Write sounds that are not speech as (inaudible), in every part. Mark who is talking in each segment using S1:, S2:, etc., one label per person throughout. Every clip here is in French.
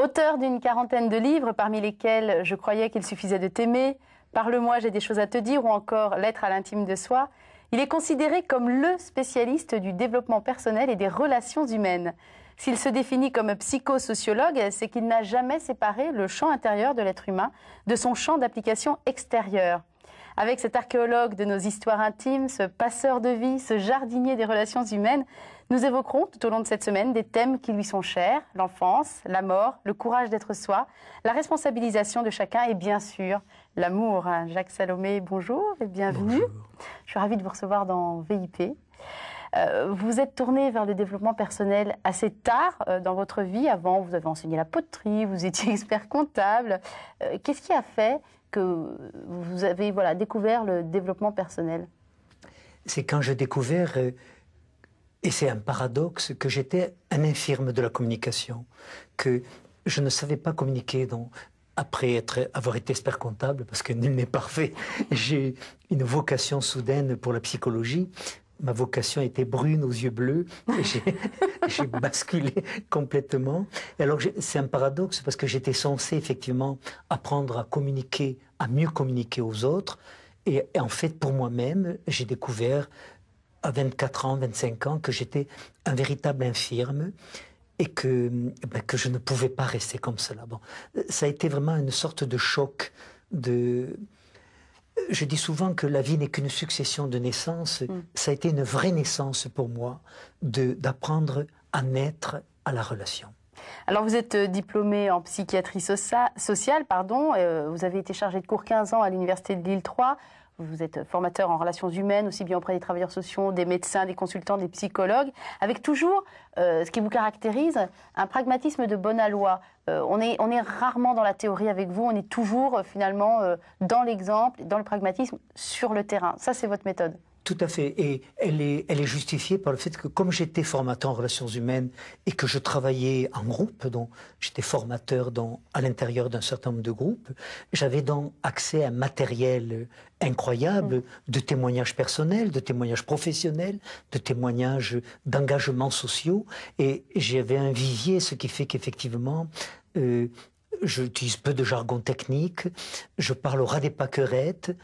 S1: Auteur d'une quarantaine de livres, parmi lesquels Je croyais qu'il suffisait de t'aimer, Parle-moi, j'ai des choses à te dire, ou encore L'être à l'intime de soi, il est considéré comme le spécialiste du développement personnel et des relations humaines. S'il se définit comme psychosociologue, c'est qu'il n'a jamais séparé le champ intérieur de l'être humain de son champ d'application extérieur. Avec cet archéologue de nos histoires intimes, ce passeur de vie, ce jardinier des relations humaines, nous évoquerons tout au long de cette semaine des thèmes qui lui sont chers, l'enfance, la mort, le courage d'être soi, la responsabilisation de chacun et bien sûr l'amour. Jacques Salomé, bonjour et bienvenue. Je suis ravie de vous recevoir dans VIP. Euh, vous êtes tourné vers le développement personnel assez tard euh, dans votre vie. Avant, vous avez enseigné la poterie, vous étiez (laughs) expert comptable. Euh, qu'est-ce qui a fait que vous avez voilà, découvert le développement personnel
S2: C'est quand j'ai découvert et c'est un paradoxe que j'étais un infirme de la communication, que je ne savais pas communiquer. Donc, après avoir été expert comptable, parce que nul n'est parfait, (laughs) j'ai une vocation soudaine pour la psychologie. Ma vocation était brune aux yeux bleus. (laughs) J'ai basculé complètement. Et alors, c'est un paradoxe parce que j'étais censé effectivement apprendre à communiquer, à mieux communiquer aux autres. et en fait, pour moi-même, j'ai découvert à 24 ans, 25 ans, que j'étais un véritable infirme et que, ben, je ne pouvais pas rester comme cela. ça a été vraiment une sorte de choc. De... Je dis souvent que la vie n'est qu'une succession de naissances. Mm. Ça a été une vraie naissance pour moi d'apprendre à naître à la relation.
S1: Alors vous êtes euh, diplômé en psychiatrie sociale, pardon. Euh, vous avez été chargé de cours 15 ans à l'université de Lille 3 vous êtes formateur en relations humaines, aussi bien auprès des travailleurs sociaux, des médecins, des consultants, des psychologues, avec toujours euh, ce qui vous caractérise, un pragmatisme de bonne loi. Euh, on, est, rarement dans la théorie avec vous, on est toujours euh, finalement dans l'exemple, dans le pragmatisme, sur le terrain. Ça, c'est votre méthode.
S2: Tout à fait. Et elle est, justifiée par le fait que comme j'étais formateur en relations humaines et que je travaillais en groupe, donc j'étais formateur dans, à l'intérieur d'un certain nombre de groupes, j'avais donc accès à un matériel incroyable mm. de témoignages personnels, de témoignages professionnels, de témoignages d'engagements sociaux. Et j'avais un vivier, ce qui fait qu'effectivement, euh, j'utilise peu de jargon technique, je parle au ras des paquerettes,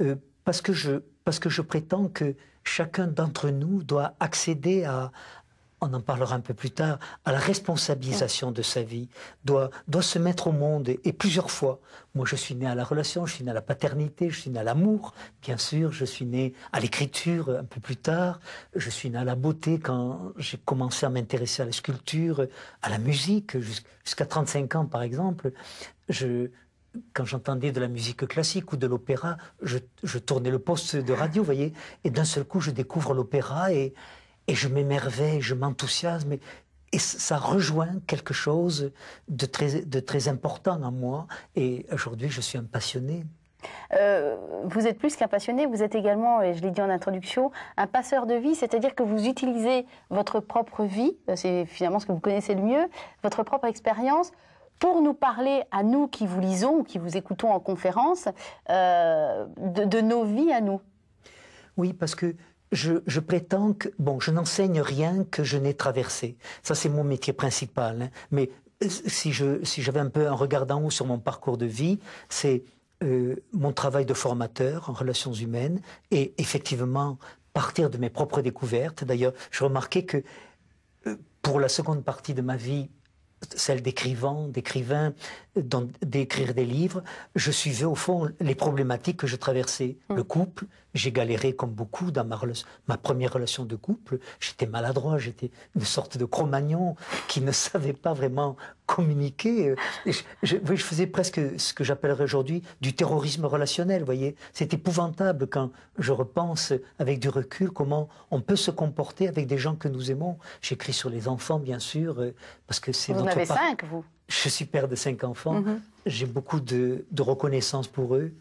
S2: euh, parce que je parce que je prétends que chacun d'entre nous doit accéder à, on en parlera un peu plus tard, à la responsabilisation de sa vie, doit, doit se mettre au monde et, plusieurs fois. Moi, je suis né à la relation, je suis né à la paternité, je suis né à l'amour, bien sûr, je suis né à l'écriture un peu plus tard, je suis né à la beauté quand j'ai commencé à m'intéresser à la sculpture, à la musique, jusqu'à 35 ans par exemple. Je, quand j'entendais de la musique classique ou de l'opéra, je, tournais le poste de radio, vous voyez, et d'un seul coup, je découvre l'opéra et, je m'émerveille, je m'enthousiasme. Et, ça rejoint quelque chose de très, important en moi. Et aujourd'hui, je suis un passionné.
S1: Euh, vous êtes plus qu'un passionné, vous êtes également, et je l'ai dit en introduction, un passeur de vie, c'est-à-dire que vous utilisez votre propre vie, euh, c'est finalement ce que vous connaissez le mieux, votre propre expérience pour nous parler à nous qui vous lisons ou qui vous écoutons en conférence euh, de, nos vies à nous.
S2: Oui, parce que je, prétends que, bon, je n'enseigne rien que je n'ai traversé. Ça, c'est mon métier principal. Hein. Mais euh, si j'avais un peu un regard d'en haut sur mon parcours de vie, c'est euh, mon travail de formateur en relations humaines et effectivement partir de mes propres découvertes. D'ailleurs, je remarquais que pour la seconde partie de ma vie celle d'écrivain, d'écrivain, d'écrire des livres, je suivais au fond les problématiques que je traversais, mmh. le couple, j'ai galéré comme beaucoup dans ma, première relation de couple. J'étais maladroit, j'étais une sorte de cromagnon qui ne (laughs) savait pas vraiment communiquer. Je, je, faisais presque ce que j'appellerais aujourd'hui du terrorisme relationnel, voyez. C'est épouvantable quand je repense avec du recul comment on peut se comporter avec des gens que nous aimons. J'écris sur les enfants, bien sûr, euh, parce que c'est Vous en avez cinq, vous Je suis père de cinq enfants. Mm-hmm. J'ai beaucoup de reconnaissance pour eux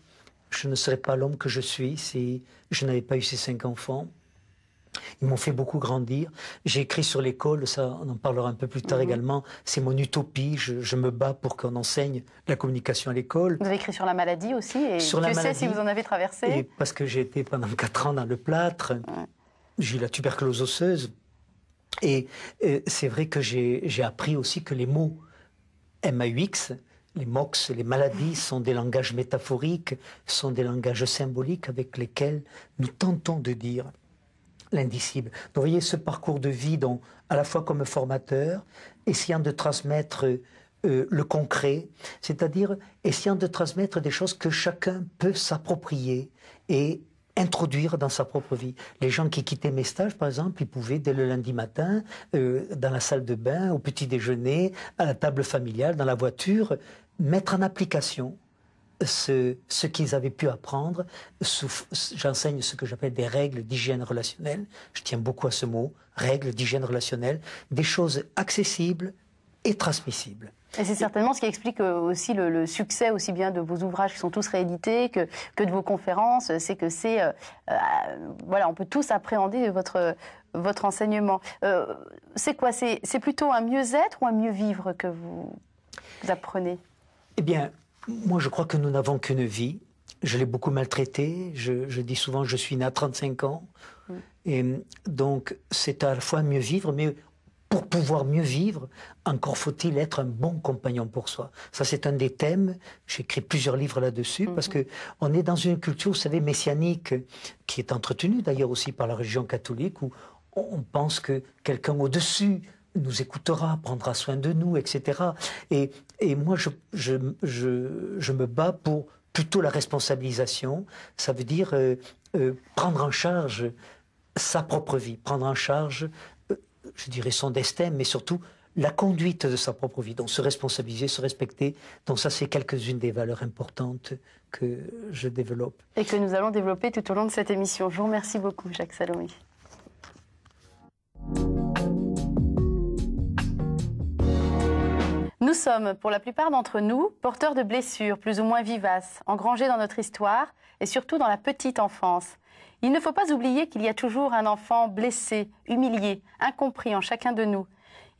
S2: je ne serais pas l'homme que je suis si je n'avais pas eu ces cinq enfants. Ils m'ont fait beaucoup grandir. J'ai écrit sur l'école, ça on en parlera un peu plus tard mhm. également, c'est mon utopie, je, me bats pour qu'on enseigne la communication à l'école.
S1: Vous avez écrit sur la maladie aussi, et je sais si vous en avez traversé.
S2: parce que j'ai été pendant quatre ans dans le plâtre, j'ai eu la tuberculose osseuse, et, euh, c'est vrai que j'ai appris aussi que les mots MAUX, les mox, les maladies sont des langages métaphoriques, sont des langages symboliques avec lesquels nous tentons de dire l'indicible. vous voyez ce parcours de vie dont, à la fois comme formateur, essayant de transmettre euh, le concret, c'est-à-dire essayant de transmettre des choses que chacun peut s'approprier et introduire dans sa propre vie. Les gens qui quittaient mes stages, par exemple, ils pouvaient, dès le lundi matin, euh, dans la salle de bain, au petit déjeuner, à la table familiale, dans la voiture, mettre en application ce, ce qu'ils avaient pu apprendre. J'enseigne ce que j'appelle des règles d'hygiène relationnelle. Je tiens beaucoup à ce mot, règles d'hygiène relationnelle, des choses accessibles et transmissibles.
S1: Et c'est certainement ce qui explique euh, aussi le, succès aussi bien de vos ouvrages qui sont tous réédités que, que de vos conférences, c'est que c'est euh, euh, voilà, on peut tous appréhender votre votre enseignement. c'est quoi C'est plutôt un mieux être ou un mieux vivre que vous, vous apprenez eh bien, moi
S2: je crois que nous n'avons qu'une vie. Je l'ai beaucoup maltraité. Je, dis souvent je suis né à 35 ans. Et donc c'est à la fois mieux vivre, mais pour pouvoir mieux vivre, encore faut-il être un bon compagnon pour soi. Ça, c'est un des thèmes. j'ai écrit plusieurs livres là-dessus parce mhm. que on est dans une culture, vous savez, messianique, qui est entretenue d'ailleurs aussi par la religion catholique, où on pense que quelqu'un au-dessus nous écoutera, prendra soin de nous, etc. Et, moi, je, me bats pour plutôt la responsabilisation. Ça veut dire euh, euh, prendre en charge sa propre vie, prendre en charge, euh, je dirais, son destin, mais surtout la conduite de sa propre vie. Donc se responsabiliser, se respecter. Donc ça, c'est quelques-unes des valeurs importantes que je développe.
S1: Et que nous allons développer tout au long de cette émission. Je vous remercie beaucoup, Jacques Salomé. Nous sommes, pour la plupart d'entre nous, porteurs de blessures plus ou moins vivaces, engrangées dans notre histoire et surtout dans la petite enfance. Il ne faut pas oublier qu'il y a toujours un enfant blessé, humilié, incompris en chacun de nous.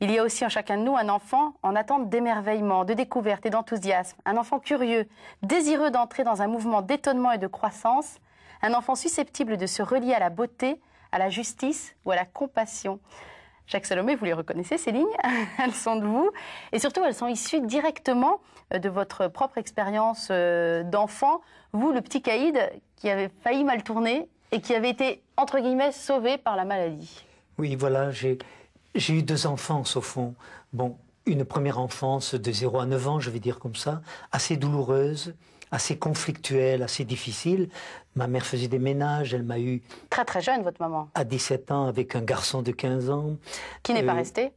S1: Il y a aussi en chacun de nous un enfant en attente d'émerveillement, de découverte et d'enthousiasme, un enfant curieux, désireux d'entrer dans un mouvement d'étonnement et de croissance, un enfant susceptible de se relier à la beauté, à la justice ou à la compassion. Jacques Salomé, vous les reconnaissez, ces lignes (laughs) Elles sont de vous. Et surtout, elles sont issues directement euh, de votre propre expérience euh, d'enfant. Vous, le petit caïd qui avait failli mal tourner et qui avait été, entre guillemets, sauvé par la maladie.
S2: Oui, voilà, j'ai eu deux enfances au fond. Bon, une première enfance de 0 à 9 ans, je vais dire comme ça, assez douloureuse, assez conflictuelle, assez difficile. Ma mère faisait des ménages, elle m'a eu...
S1: Très très jeune, votre maman.
S2: À 17 ans, avec un garçon de 15 ans. Qui n'est pas euh, resté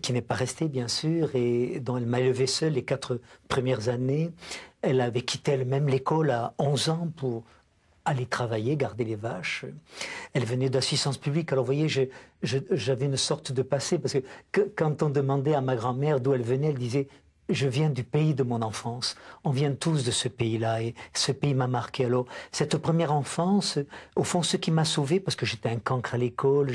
S2: Qui n'est pas resté, bien sûr, et dont elle m'a élevé seule les quatre premières années. Elle avait quitté elle-même l'école à 11 ans pour aller travailler, garder les vaches. Elle venait d'assistance publique. Alors, vous voyez, j'avais une sorte de passé, parce que, quand on demandait à ma grand-mère d'où elle venait, elle disait je viens du pays de mon enfance. On vient tous de ce pays-là et ce pays m'a marqué. Alors, cette première enfance, au fond, ce qui m'a sauvé, parce que j'étais un cancre à l'école,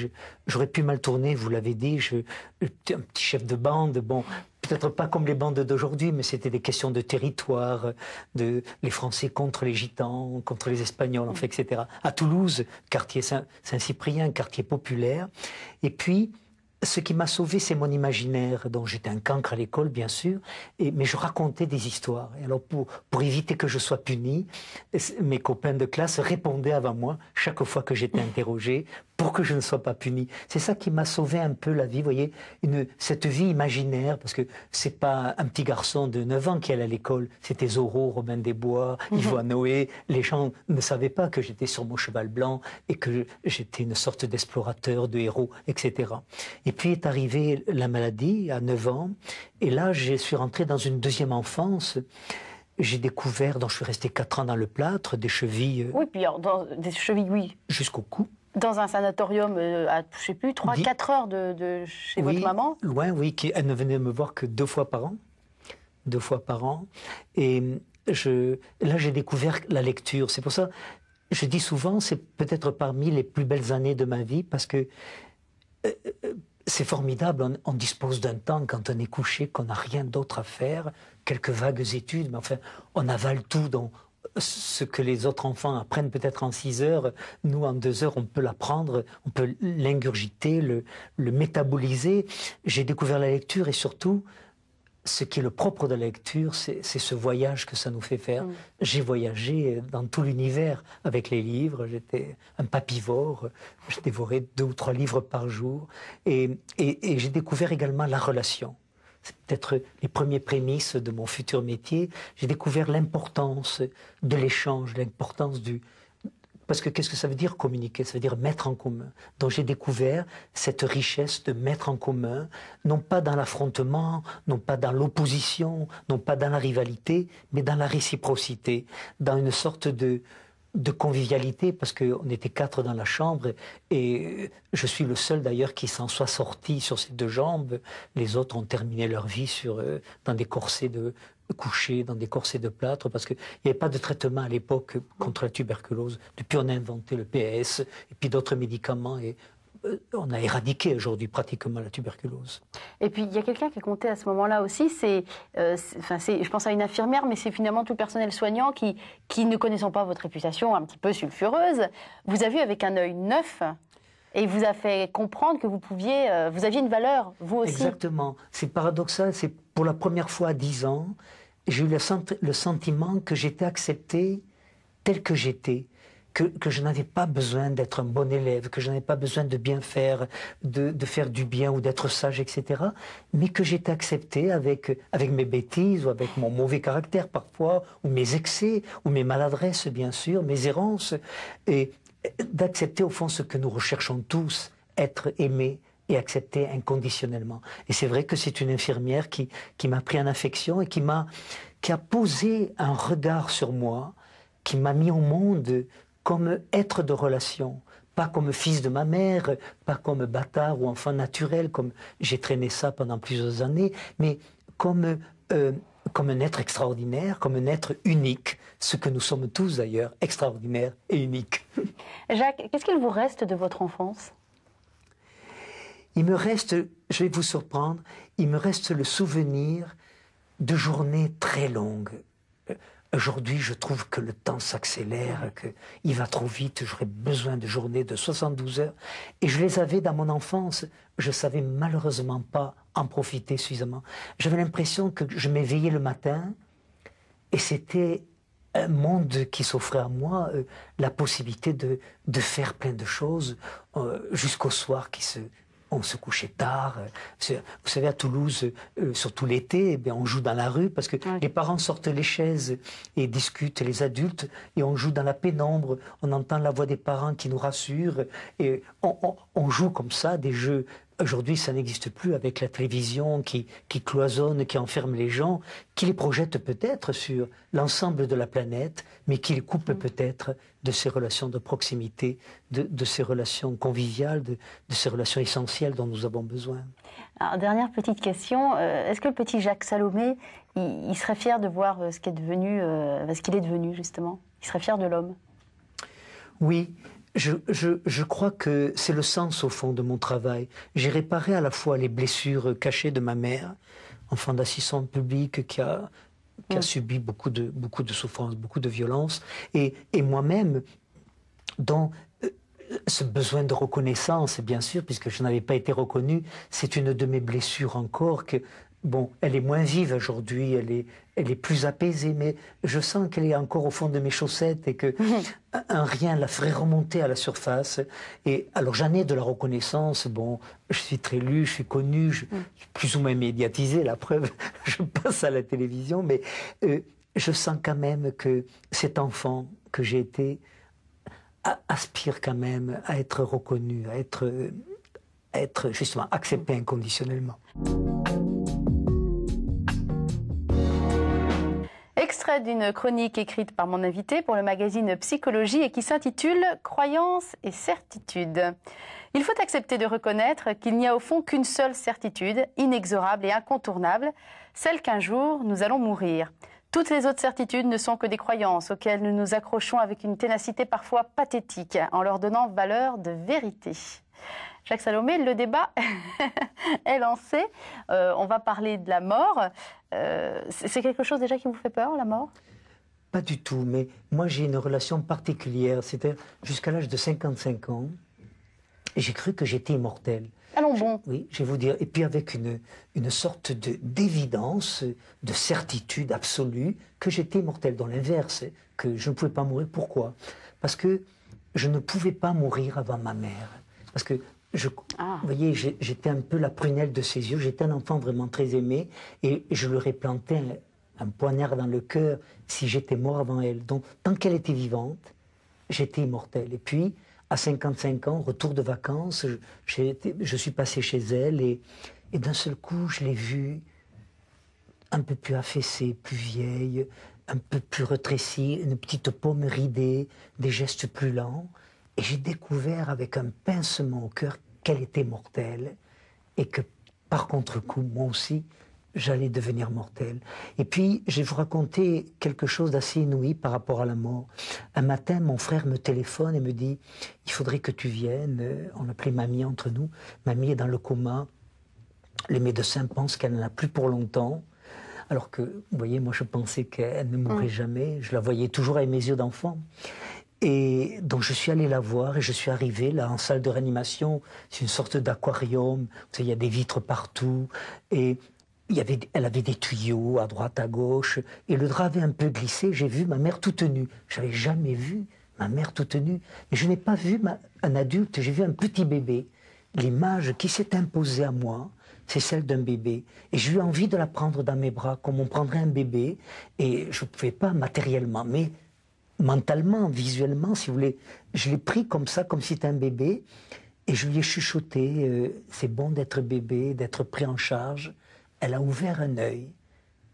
S2: j'aurais pu mal tourner, vous l'avez dit, je, un petit chef de bande, bon, peut-être pas comme les bandes d'aujourd'hui, mais c'était des questions de territoire, de les Français contre les Gitans, contre les Espagnols, en fait, etc. À Toulouse, quartier Saint-Cyprien, quartier populaire. Et puis, ce qui m'a sauvé, c'est mon imaginaire. dont j'étais un cancre à l'école, bien sûr, mais je racontais des histoires. Et alors pour éviter que je sois puni, mes copains de classe répondaient avant moi chaque fois que j'étais interrogé pour que je ne sois pas puni. C'est ça qui m'a sauvé un peu la vie, vous voyez, cette vie imaginaire, parce que c'est pas un petit garçon de 9 ans qui allait à l'école, c'était Zorro, Robin des Bois, mhm. Yvois Noé, les gens ne savaient pas que j'étais sur mon cheval blanc et que j'étais une sorte d'explorateur, de héros, etc. Et puis est arrivée la maladie à 9 ans, et là je suis rentré dans une deuxième enfance, j'ai découvert, dont je suis resté 4 ans dans le plâtre, des chevilles... Euh, oui,
S1: puis des chevilles, oui. Jusqu'au cou. Dans un sanatorium euh, à, je sais plus, 3-4 heures de, chez votre maman
S2: Loin, oui. Qui, elle ne venait me voir que deux fois par an. Deux fois par an. Et je, là, j'ai découvert la lecture. C'est pour ça, je dis souvent, c'est peut-être parmi les plus belles années de ma vie parce que euh, euh, c'est formidable. On, dispose d'un temps quand on est couché qu'on n'a rien d'autre à faire, quelques vagues études, mais enfin, on avale tout, dans ce que les autres enfants apprennent peut-être en six heures, nous en deux heures, on peut l'apprendre, on peut l'ingurgiter, le, métaboliser. J'ai découvert la lecture et surtout, ce qui est le propre de la lecture, c'est ce voyage que ça nous fait faire. Mm. J'ai voyagé euh, dans tout l'univers avec les livres. J'étais un papivore. Je dévorais deux ou trois livres par jour. et j'ai découvert également la relation c'est peut-être les premiers prémices de mon futur métier, j'ai découvert l'importance de l'échange, l'importance du... Parce que qu'est-ce que ça veut dire communiquer Ça veut dire mettre en commun. Donc j'ai découvert cette richesse de mettre en commun, non pas dans l'affrontement, non pas dans l'opposition, non pas dans la rivalité, mais dans la réciprocité, dans une sorte de, de convivialité, parce qu'on était quatre dans la chambre, et je suis le seul d'ailleurs qui s'en soit sorti sur ses deux jambes. Les autres ont terminé leur vie sur, euh, dans des corsets de coucher, dans des corsets de plâtre, parce qu'il n'y avait pas de traitement à l'époque contre la tuberculose. Depuis, on a inventé le PS, et puis d'autres médicaments, et
S1: euh, on a éradiqué
S2: aujourd'hui pratiquement la tuberculose.
S1: Et puis il y a quelqu'un qui comptait à ce moment-là aussi, c'est, euh, je pense à une infirmière, mais c'est finalement tout le personnel soignant qui, ne connaissant pas votre réputation un petit peu sulfureuse, vous a vu avec un œil neuf et vous a fait comprendre que vous pouviez, euh, vous aviez une valeur, vous aussi.
S2: Exactement. C'est paradoxal, c'est pour la première fois à 10 ans, j'ai eu le, le, sentiment que j'étais accepté tel que j'étais que, je n'avais pas besoin d'être un bon élève, que je n'avais pas besoin de bien faire, de, faire du bien ou d'être sage, etc. Mais que j'étais accepté avec, avec mes bêtises ou avec mon mauvais caractère parfois, ou mes excès, ou mes maladresses, bien sûr, mes errances, et d'accepter au fond ce que nous recherchons tous, être aimé, et accepté inconditionnellement. Et c'est vrai que c'est une infirmière qui, qui m'a pris en affection et qui m'a qui a posé un regard sur moi, qui m'a mis au monde comme être de relation, pas comme fils de ma mère, pas comme bâtard ou enfant naturel, comme j'ai traîné ça pendant plusieurs années, mais comme, euh, comme un être extraordinaire, comme un être unique, ce que nous sommes tous d'ailleurs, extraordinaire et unique. (laughs)
S1: Jacques, qu'est-ce qu'il vous reste de votre enfance
S2: Il me reste, je vais vous surprendre, il me reste le souvenir de journées très longues. Euh, Aujourd'hui, je trouve que le temps s'accélère, qu'il va trop vite, j'aurais besoin de journées de 72 heures. Et je les avais dans mon enfance, je ne savais malheureusement pas en profiter suffisamment. J'avais l'impression que je m'éveillais le matin et c'était un monde qui s'offrait à moi, euh, la possibilité de, de, faire plein de choses euh, jusqu'au soir qui se, on se couchait tard. Vous savez, à Toulouse, euh, surtout l'été, eh on joue dans la rue parce que les parents sortent les chaises et discutent, les adultes, et on joue dans la pénombre. On entend la voix des parents qui nous rassurent. Et on joue comme ça des jeux Aujourd'hui, ça n'existe plus avec la télévision qui, cloisonne, qui enferme les gens, qui les projette peut-être sur l'ensemble de la planète, mais qui les coupe mm. peut-être de ces relations de proximité, de, ces relations conviviales, de, ces relations essentielles dont nous avons besoin.
S1: Alors, dernière petite question. Euh, est-ce que le petit Jacques Salomé, il, serait fier de voir euh, ce euh, ce qu'il est devenu justement Il serait fier de l'homme
S2: Oui, je, crois que c'est le sens au fond de mon travail. J'ai réparé à la fois les blessures cachées de ma mère, enfant d'assistante publique qui a, qui a mm. subi beaucoup de, beaucoup de souffrances, beaucoup de violence, et, moi-même dans euh, ce besoin de reconnaissance, bien sûr, puisque je n'avais pas été reconnue, c'est une de mes blessures encore que, bon, elle est moins vive aujourd'hui, elle est, elle est plus apaisée, mais je sens qu'elle est encore au fond de mes chaussettes et que (laughs) un rien la ferait remonter à la surface. Et alors j'en ai de la reconnaissance. Bon, je suis très lu, je suis connu, je, suis plus ou moins médiatisé. La preuve, (laughs) je passe à la télévision, mais euh, je sens quand même que cet enfant que j'ai été aspire quand même à être reconnu, à être, euh, à être justement accepté inconditionnellement.
S1: extrait d'une chronique écrite par mon invité pour le magazine Psychologie et qui s'intitule Croyances et certitudes. Il faut accepter de reconnaître qu'il n'y a au fond qu'une seule certitude, inexorable et incontournable, celle qu'un jour nous allons mourir. Toutes les autres certitudes ne sont que des croyances auxquelles nous nous accrochons avec une ténacité parfois pathétique, en leur donnant valeur de vérité. Jacques Salomé, le débat (laughs) est lancé. Euh, on va parler de la mort. Euh, c'est quelque chose déjà qui vous fait peur, la mort
S2: Pas du tout, mais moi j'ai une relation particulière. C'était jusqu'à l'âge de 55 ans, j'ai cru que j'étais immortel. Allons Oui, je vais vous dire. Et puis avec une, sorte de, d'évidence, de certitude absolue, que j'étais mortel, dans l'inverse, que je ne pouvais pas mourir. Pourquoi Parce que je ne pouvais pas mourir avant ma mère. Parce que, je, ah. vous voyez, j'étais un peu la prunelle de ses yeux. J'étais un enfant vraiment très aimé et je leur ai planté un, un poignard dans le cœur si j'étais mort avant elle. Donc, tant qu'elle était vivante, j'étais immortel. Et puis, à 55 ans, retour de vacances, je, je suis passé chez elle et, d'un seul coup, je l'ai vue un peu plus affaissée, plus vieille, un peu plus rétrécie, une petite paume ridée, des gestes plus lents. Et j'ai découvert avec un pincement au cœur qu'elle était mortelle et que par contre-coup, moi aussi, j'allais devenir mortel. Et puis, je vais vous raconter quelque chose d'assez inouï par rapport à la mort. Un matin, mon frère me téléphone et me dit, il faudrait que tu viennes. Euh, on appelait mamie entre nous. Mamie est dans le coma. Les médecins pensent qu'elle n'en a plus pour longtemps. Alors que, vous voyez, moi je pensais qu'elle ne mourrait jamais. Je la voyais toujours avec mes yeux d'enfant. Et donc je suis allé la voir et je suis arrivé là en salle de réanimation. C'est une sorte d'aquarium. Il y a des vitres partout. Et elle avait des tuyaux à droite, à gauche, et le drap avait un peu glissé. J'ai vu ma mère toute nue. Je n'avais jamais vu ma mère toute nue. Mais je n'ai pas vu un adulte, j'ai vu un petit bébé. L'image qui s'est imposée à moi, c'est celle d'un bébé. Et j'ai eu envie de la prendre dans mes bras, comme on prendrait un bébé. Et je ne pouvais pas matériellement, mais mentalement, visuellement, si vous voulez. Je l'ai pris comme ça, comme si c'était un bébé. Et je lui ai chuchoté, euh, c'est bon d'être bébé, d'être pris en charge elle a ouvert un œil,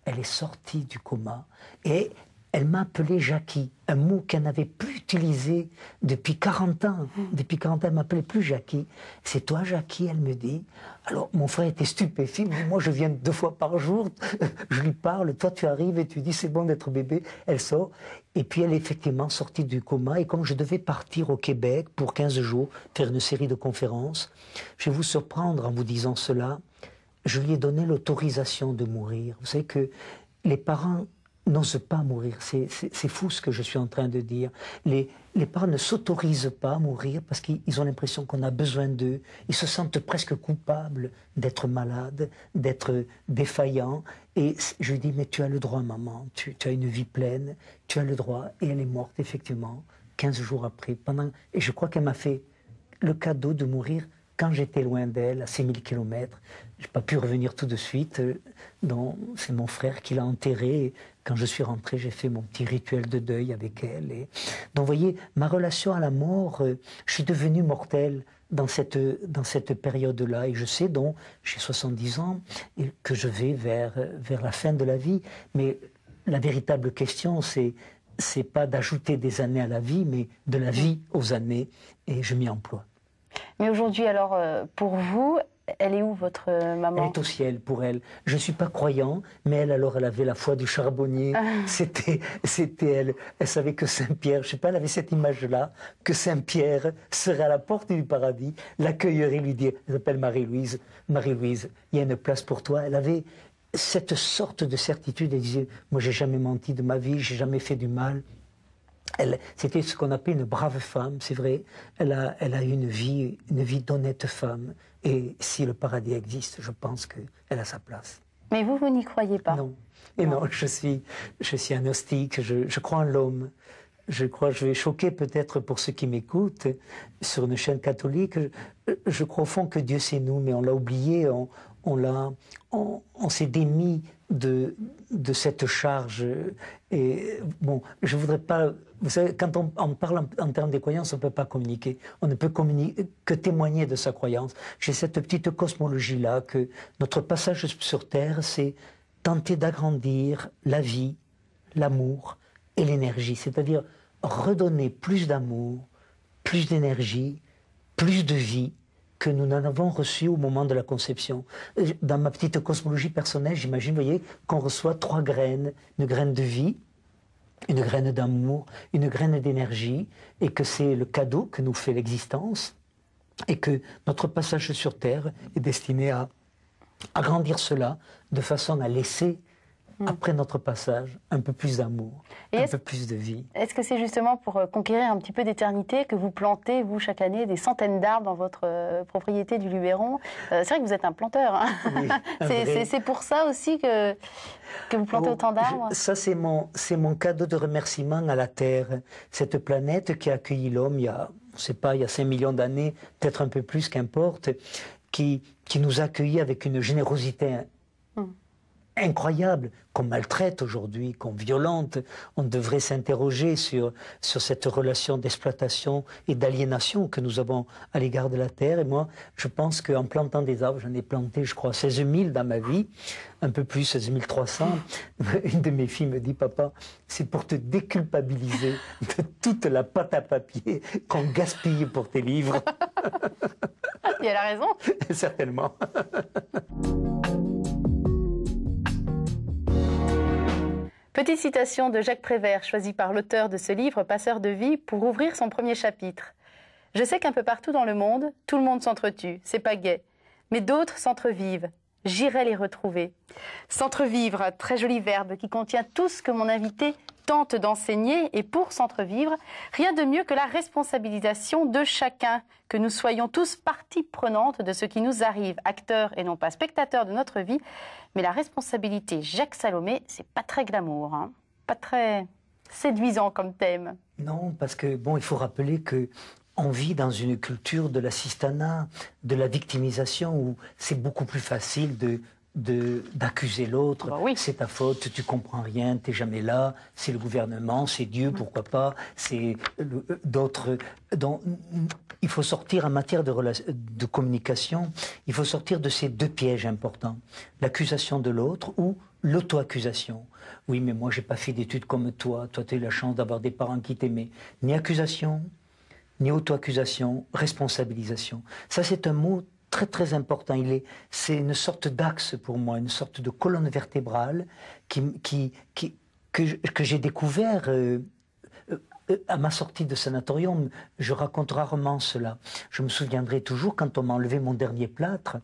S2: elle est sortie du coma et elle m'a appelé Jackie, un mot qu'elle n'avait plus utilisé depuis 40 ans. Mhm. Depuis 40 ans, elle m'appelait plus Jackie. C'est toi, Jackie, elle me dit. Alors, mon frère était stupéfié. moi, je viens deux fois par jour. (laughs) Je lui parle. Toi, tu arrives et tu dis, c'est bon d'être bébé. Elle sort. Et puis, elle est effectivement sortie du coma. Et comme je devais partir au Québec pour 15 jours, faire une série de conférences, je vais vous surprendre en vous disant cela je lui ai donné l'autorisation de mourir. Vous savez que les parents n'osent pas mourir. C'est fou ce que je suis en train de dire. Les, parents ne s'autorisent pas à mourir parce qu'ils ont l'impression qu'on a besoin d'eux. Ils se sentent presque coupables d'être malades, d'être défaillants. Et je lui dis, mais tu as le droit, maman. Tu, as une vie pleine. Tu as le droit. Et elle est morte, effectivement, 15 jours après. Pendant... Et je crois qu'elle m'a fait le cadeau de mourir quand j'étais loin d'elle, à 6000 kilomètres n'ai pas pu revenir tout de suite. Euh, c'est mon frère qui l'a enterré. quand je suis rentré, j'ai fait mon petit rituel de deuil avec elle. Et... Donc, vous voyez, ma relation à la mort, euh, je suis devenu mortel dans cette, dans cette période-là. Et je sais donc, j'ai 70 ans, et que je vais vers, vers la fin de la vie. Mais la véritable question, c'est c'est pas d'ajouter des années à la vie, mais de la vie aux années, et je m'y emploie.
S1: Mais aujourd'hui, alors, euh, pour vous,
S2: elle est où votre euh, maman Elle est au ciel pour elle. Je ne suis pas croyant, mais elle alors elle avait la foi du charbonnier. Ah. c'était, c'était elle. Elle savait que Saint Pierre, je sais pas, elle avait cette image-là, que Saint Pierre serait à la porte du paradis, l'accueillerait, lui dire, elle s'appelle Marie-Louise, Marie-Louise, il y a une place pour toi. Elle avait cette sorte de certitude. Elle disait, moi j'ai jamais menti de ma vie, j'ai jamais fait du mal c'était ce qu'on appelait une brave femme, c'est vrai. Elle a, elle a une vie, une vie d'honnête femme. Et si le paradis existe, je pense qu'elle a sa place.
S1: Mais vous, vous n'y croyez pas Non.
S2: Et non, je, suis, je suis agnostique. je, crois en l'homme. Je crois, je vais choquer peut-être pour ceux qui m'écoutent, sur une chaîne catholique, je, crois au fond que Dieu c'est nous, mais on l'a oublié, on, on, l'a, on, s'est démis de, de cette charge. Et bon, je ne voudrais pas vous savez, quand on, parle en, termes de croyances, on ne peut pas communiquer. On ne peut que témoigner de sa croyance. J'ai cette petite cosmologie-là que notre passage sur Terre, c'est tenter d'agrandir la vie, l'amour et l'énergie. C'est-à-dire redonner plus d'amour, plus d'énergie, plus de vie que nous n'en avons reçu au moment de la conception. Euh, dans ma petite cosmologie personnelle, j'imagine, vous voyez, qu'on reçoit trois graines, une graine de vie, une graine d'amour, une graine d'énergie, et que c'est le cadeau que nous fait l'existence, et que notre passage sur Terre est destiné à agrandir cela de façon à laisser Mm. après notre passage, un peu plus d'amour, un peu plus de vie.
S1: Est-ce que c'est justement pour euh, conquérir un petit peu d'éternité que vous plantez, vous, chaque année, des centaines d'arbres dans votre euh, propriété du Luberon euh, C'est vrai que vous êtes un planteur. Hein. (laughs) c'est pour ça aussi que, que vous plantez oh, autant d'arbres
S2: Ça, c'est mon, mon cadeau de remerciement à la Terre, cette planète qui a accueilli l'homme il y a on ne sait pas, il y a 5 millions d'années, peut-être un peu plus, qu'importe, qui, qui nous accueillit avec une générosité incroyable qu'on maltraite aujourd'hui, qu'on violente. On devrait s'interroger sur, sur cette relation d'exploitation et d'aliénation que nous avons à l'égard de la Terre. Et moi, je pense qu'en plantant des arbres, j'en ai planté, je crois, 16 000 dans ma vie, un peu plus, 16 300. (laughs) Une de mes filles me dit, papa, c'est pour te déculpabiliser de toute la pâte à papier qu'on gaspille pour tes livres. (laughs)
S1: Ah, Il elle a raison.
S2: (laughs) Certainement.
S1: Petite citation de Jacques Prévert, choisie par l'auteur de ce livre, Passeur de vie, pour ouvrir son premier chapitre. Je sais qu'un peu partout dans le monde, tout le monde s'entretue, c'est pas gai. Mais d'autres s'entrevivent, J'irai les retrouver. S'entre-vivre, très joli verbe qui contient tout ce que mon invité tente d'enseigner et pour s'entrevivre, rien de mieux que la responsabilisation de chacun, que nous soyons tous partie prenante de ce qui nous arrive, acteurs et non pas spectateurs de notre vie. Mais la responsabilité, Jacques Salomé, c'est pas très glamour, hein. pas très séduisant comme thème.
S2: Non, parce que bon, il faut rappeler que on vit dans une culture de la l'assistanat, de la victimisation, où c'est beaucoup plus facile de d'accuser l'autre, bah c'est ta faute, tu comprends rien, tu t'es jamais là, c'est le gouvernement, c'est Dieu, mm. pourquoi pas, c'est euh, d'autres. Il faut sortir en matière de, communication, il faut sortir de ces deux pièges importants, l'accusation de l'autre ou l'auto-accusation. Oui, mais moi j'ai pas fait d'études comme toi, toi tu as eu la chance d'avoir des parents qui t'aimaient. Ni accusation, ni auto-accusation, responsabilisation. Ça, c'est un mot très très important. Il est, c'est une sorte d'axe pour moi, une sorte de colonne vertébrale qui, que, j'ai découvert euh, euh, à ma sortie de sanatorium. Je raconte rarement cela. Je me souviendrai toujours quand on m'a enlevé mon dernier plâtre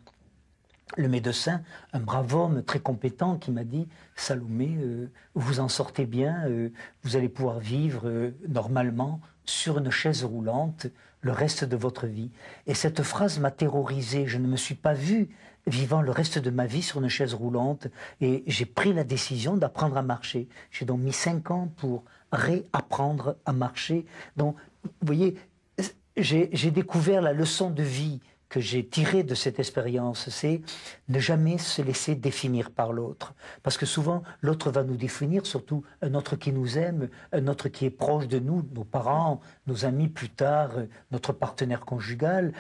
S2: le médecin, un brave homme très compétent, qui m'a dit Salomé, euh, vous en sortez bien, euh, vous allez pouvoir vivre euh, normalement sur une chaise roulante le reste de votre vie. Et cette phrase m'a terrorisé. Je ne me suis pas vu vivant le reste de ma vie sur une chaise roulante et j'ai pris la décision d'apprendre à marcher. J'ai donc mis cinq ans pour réapprendre à marcher. Donc, vous voyez, j'ai découvert la leçon de vie que j'ai tiré de cette expérience, c'est ne jamais se laisser définir par l'autre. Parce que souvent, l'autre va nous définir, surtout un autre qui nous aime, un autre qui est proche de nous, nos parents, nos amis plus tard, notre partenaire conjugal,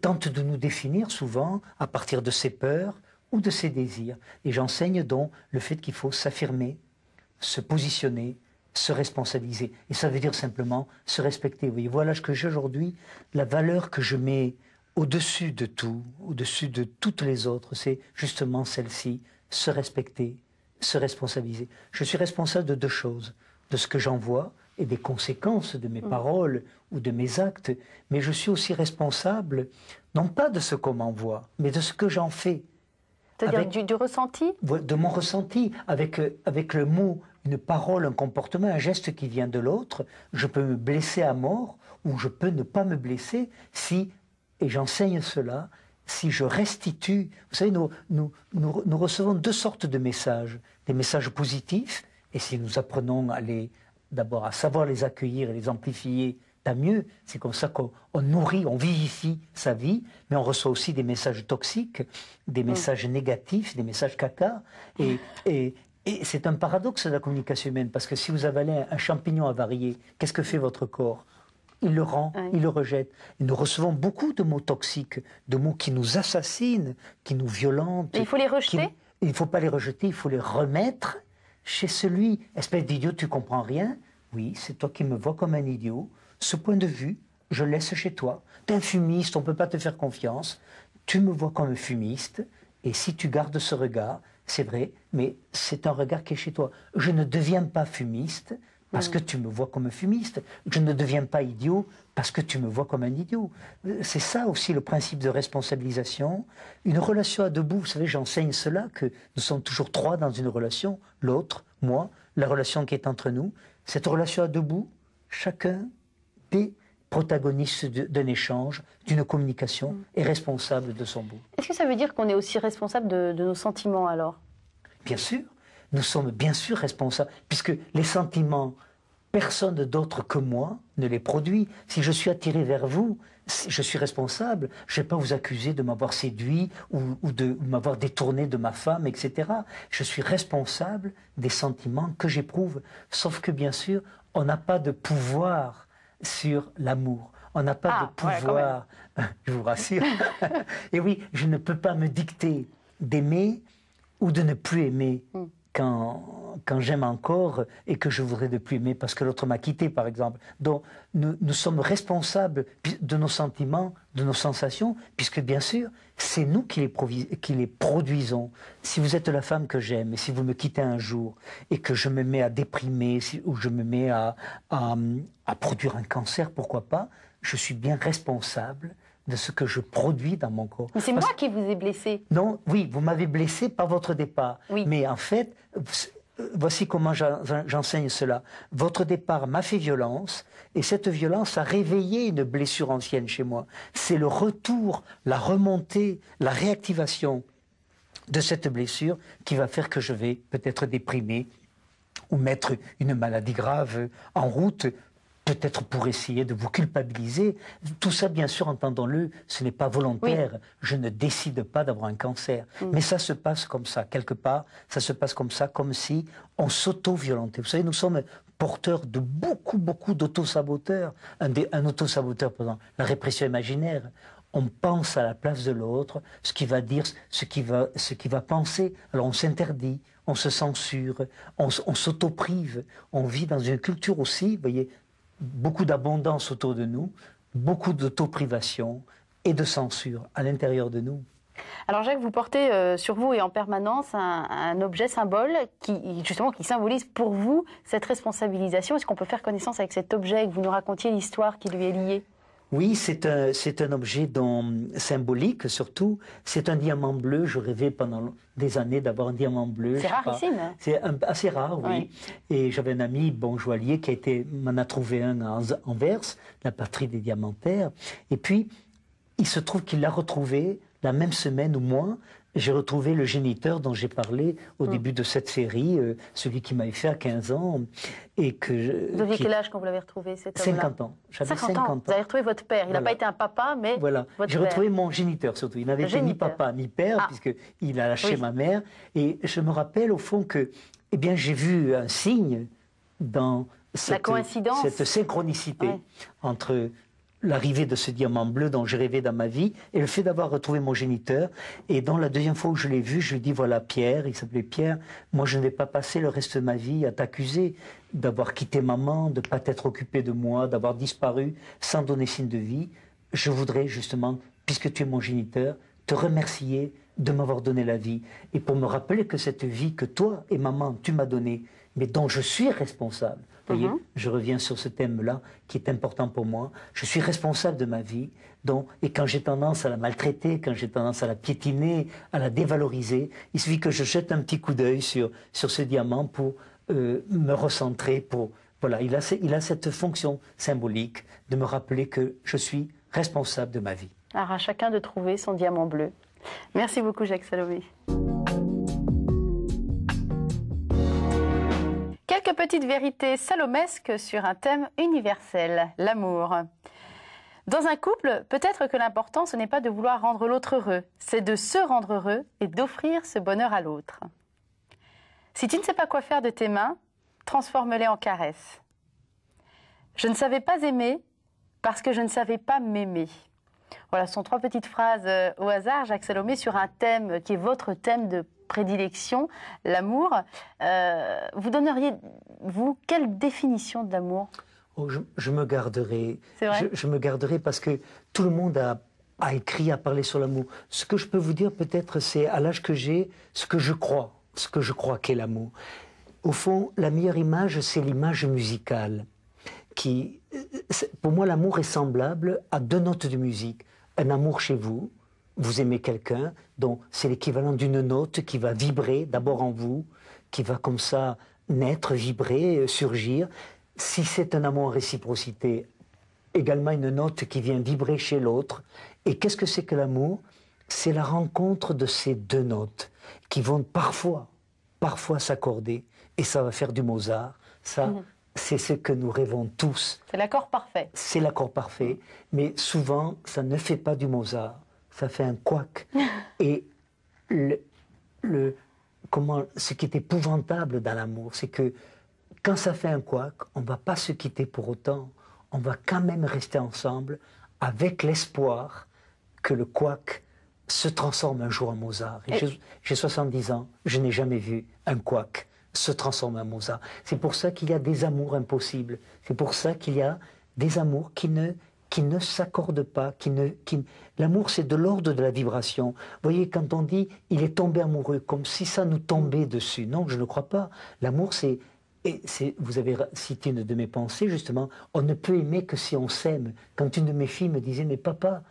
S2: tente de nous définir souvent à partir de ses peurs ou de ses désirs. Et j'enseigne donc le fait qu'il faut s'affirmer, se positionner, se responsabiliser. Et ça veut dire simplement se respecter. Vous voyez, voilà ce que j'ai aujourd'hui, la valeur que je mets au-dessus de tout, au-dessus de toutes les autres, c'est justement celle-ci, se respecter, se responsabiliser. Je suis responsable de deux choses, de ce que j'envoie et des conséquences de mes mm. paroles ou de mes actes, mais je suis aussi responsable, non pas de ce qu'on m'envoie, mais de ce que j'en fais. C'est-à-dire du,
S1: du, ressenti
S2: De mon ressenti, avec, euh, avec le mot, une parole, un comportement, un geste qui vient de l'autre, je peux me blesser à mort ou je peux ne pas me blesser si et j'enseigne cela, si je restitue, vous savez, nous, recevons deux sortes de messages, des messages positifs, et si nous apprenons à les, d'abord à savoir les accueillir et les amplifier, tant mieux, c'est comme ça qu'on nourrit, on vivifie sa vie, mais on reçoit aussi des messages toxiques, des messages négatifs, des messages caca, et, et c'est un paradoxe de la communication humaine, parce que si vous avalez un champignon avarié, qu'est-ce que fait votre corps il le rend, il le rejette. Et nous recevons beaucoup de mots toxiques, de mots qui nous assassinent, qui nous violentent. il faut les rejeter Il ne faut pas les rejeter, il faut les remettre chez celui, espèce d'idiot, tu comprends rien. Oui, c'est toi qui me vois comme un idiot. Ce point de vue, je laisse chez toi. T'es un fumiste, on ne peut pas te faire confiance. Tu me vois comme un fumiste, et si tu gardes ce regard, c'est vrai, mais c'est un regard qui est chez toi. Je ne deviens pas fumiste, parce que tu me vois comme un fumiste. Je ne deviens pas idiot parce que tu me vois comme un idiot. C'est ça aussi le principe de responsabilisation. Une relation à deux bouts, vous savez, j'enseigne cela, que nous sommes toujours trois dans une relation, l'autre, moi, la relation qui est entre nous. Cette relation à deux bouts, chacun des protagonistes d'un échange, d'une communication, mm. est responsable de son bout.
S1: Est-ce que ça veut dire qu'on est aussi responsable de nos sentiments alors
S2: Bien sûr nous sommes bien sûr responsables, puisque les sentiments, personne d'autre que moi ne les produit. Si je suis attiré vers vous, je suis responsable. Je ne vais pas vous accuser de m'avoir séduit ou, de m'avoir détourné de ma femme, etc. Je suis responsable des sentiments que j'éprouve. Sauf que bien sûr, on n'a pas de pouvoir sur l'amour. On n'a pas ah, de pouvoir, (laughs) je vous rassure. (laughs) Et oui, je ne peux pas me dicter d'aimer ou de ne plus aimer. Hmm quand, j'aime encore et que je voudrais ne plus aimer parce que l'autre m'a quitté, par exemple. Donc, nous, sommes responsables de nos sentiments, de nos sensations, puisque bien sûr, c'est nous qui les, produisons. Si vous êtes la femme que j'aime et si vous me quittez un jour et que je me mets à déprimer ou je me mets à produire un cancer, pourquoi pas, je suis bien responsable de ce que je produis dans mon corps. c'est moi
S1: qui vous ai blessé.
S2: Non, oui, vous m'avez blessé par votre départ. Mais en fait, euh, voici comment j'enseigne cela. Votre départ m'a fait violence et cette violence a réveillé une blessure ancienne chez moi. C'est le retour, la remontée, la réactivation de cette blessure qui va faire que je vais peut-être déprimer ou mettre une maladie grave en route peut-être pour essayer de vous culpabiliser. Tout ça, bien sûr, entendons-le, ce n'est pas volontaire. Je ne décide pas d'avoir un cancer. Mm. Mais ça se passe comme ça, quelque part, ça se passe comme ça, comme si on s'auto-violentait. Vous savez, nous sommes porteurs de beaucoup, beaucoup d'auto-saboteurs. Un, un autosaboteur, par exemple, la répression imaginaire on pense à la place de l'autre, ce qui va dire, ce qui va, ce qui va penser. Alors on s'interdit, on se censure, on, s'auto-prive. On vit dans une culture aussi, vous voyez, beaucoup d'abondance autour de nous, beaucoup d'autoprivation et de censure à l'intérieur de nous.
S1: Alors Jacques, vous portez euh, sur vous et en permanence un, objet symbole qui justement qui symbolise pour vous cette responsabilisation. Est-ce qu'on peut faire connaissance avec cet objet que vous nous racontiez l'histoire qui lui est liée
S2: oui, c'est un, objet dont, symbolique surtout. C'est un diamant bleu. Je rêvais pendant des années d'avoir un diamant bleu. C'est c'est assez rare, oui. Et j'avais un ami, bon joaillier, qui a été, m'en a trouvé un à Anvers, la patrie des diamantaires. Et puis, il se trouve qu'il l'a retrouvé la même semaine ou moins j'ai retrouvé le géniteur dont j'ai parlé au hmm. début de cette série, euh, celui qui m'avait fait à 15 ans. Et que vous aviez quel âge
S1: quand vous l'avez retrouvé cet 50 ans. 50, ans. Vous avez retrouvé votre père. Il n'a pas été un papa, mais. Voilà. J'ai retrouvé
S2: mon géniteur surtout. Il n'avait été ni papa ni père, ah. puisqu'il a lâché ma mère. Et je me rappelle au fond que eh bien, j'ai vu un signe dans cette, synchronicité entre l'arrivée de ce diamant bleu dont j'ai rêvé dans ma vie et le fait d'avoir retrouvé mon géniteur. Et dans la deuxième fois où je l'ai vu, je lui dis voilà Pierre, il s'appelait Pierre, moi je ne vais pas passer le reste de ma vie à t'accuser d'avoir quitté maman, de ne pas t'être occupé de moi, d'avoir disparu sans donner signe de vie. Je voudrais justement, puisque tu es mon géniteur, te remercier de m'avoir donné la vie et pour me rappeler que cette vie que toi et maman tu m'as donnée, mais dont je suis responsable, Mhm. je reviens sur ce thème-là qui est important pour moi. Je suis responsable de ma vie, et quand j'ai tendance à la maltraiter, quand j'ai tendance à la piétiner, à la dévaloriser, il suffit que je jette un petit coup d'œil sur, ce diamant pour euh, me recentrer, pour... Voilà, il a, il a cette fonction symbolique de me rappeler que je suis responsable de ma vie.
S1: Alors à chacun de trouver son diamant bleu. Merci beaucoup Jacques Salomé. petite vérité salomesque sur un thème universel, l'amour. Dans un couple, peut-être que l'important, ce n'est pas de vouloir rendre l'autre heureux, c'est de se rendre heureux et d'offrir ce bonheur à l'autre. Si tu ne sais pas quoi faire de tes mains, transforme-les en caresses. Je ne savais pas aimer parce que je ne savais pas m'aimer. Voilà, ce sont trois petites phrases euh, au hasard, Jacques Salomé, sur un thème qui est votre thème de prédilection, l'amour. Euh, vous donneriez, vous, quelle définition de l'amour
S2: oh, je, me garderai. je, me garderai parce que tout le monde a, a écrit, a parlé sur l'amour. Ce que je peux vous dire peut-être, c'est à l'âge que j'ai, ce que je crois, ce que je crois qu'est l'amour. Au fond, la meilleure image, c'est l'image musicale. Qui, euh, pour moi, l'amour est semblable à deux notes de musique. Un amour chez vous, vous aimez quelqu'un dont c'est l'équivalent d'une note qui va vibrer d'abord en vous, qui va comme ça naître, vibrer, euh, surgir. Si c'est un amour en réciprocité, également une note qui vient vibrer chez l'autre. Et qu'est-ce que c'est que l'amour C'est la rencontre de ces deux notes qui vont parfois, parfois s'accorder et ça va faire du Mozart. Ça, mhm. c'est ce que nous rêvons tous.
S1: C'est l'accord parfait.
S2: C'est l'accord parfait, mais souvent, ça ne fait pas du Mozart ça fait un couac. (laughs) Et le, comment, ce qui est épouvantable dans l'amour, c'est que quand ça fait un couac, on ne va pas se quitter pour autant, on va quand même rester ensemble avec l'espoir que le couac se transforme un jour en Mozart. J'ai 70 ans, je n'ai jamais vu un couac se transformer en Mozart. C'est pour ça qu'il y a des amours impossibles. C'est pour ça qu'il y a des amours qui ne qui ne s'accorde pas, qui ne, qui... l'amour c'est de l'ordre de la vibration. Vous voyez, quand on dit il est tombé amoureux, comme si ça nous tombait dessus. Non, je ne crois pas. L'amour c'est et vous avez cité une de mes pensées, justement, on ne peut aimer que si on s'aime. Quand une de mes filles me disait, mais papa,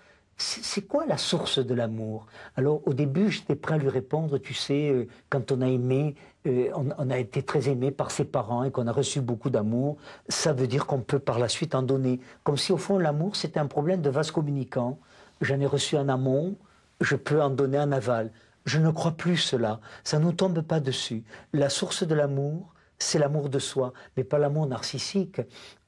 S2: c'est quoi la source de l'amour Alors au début, j'étais prêt à lui répondre, tu sais, euh, quand on a aimé, euh, on, a été très aimé par ses parents et qu'on a reçu beaucoup d'amour, ça veut dire qu'on peut par la suite en donner. Comme si au fond l'amour, c'était un problème de vase communicant. J'en ai reçu un amont, je peux en donner un aval. Je ne crois plus cela, ça ne nous tombe pas dessus. La source de l'amour, c'est l'amour de soi, mais pas l'amour narcissique.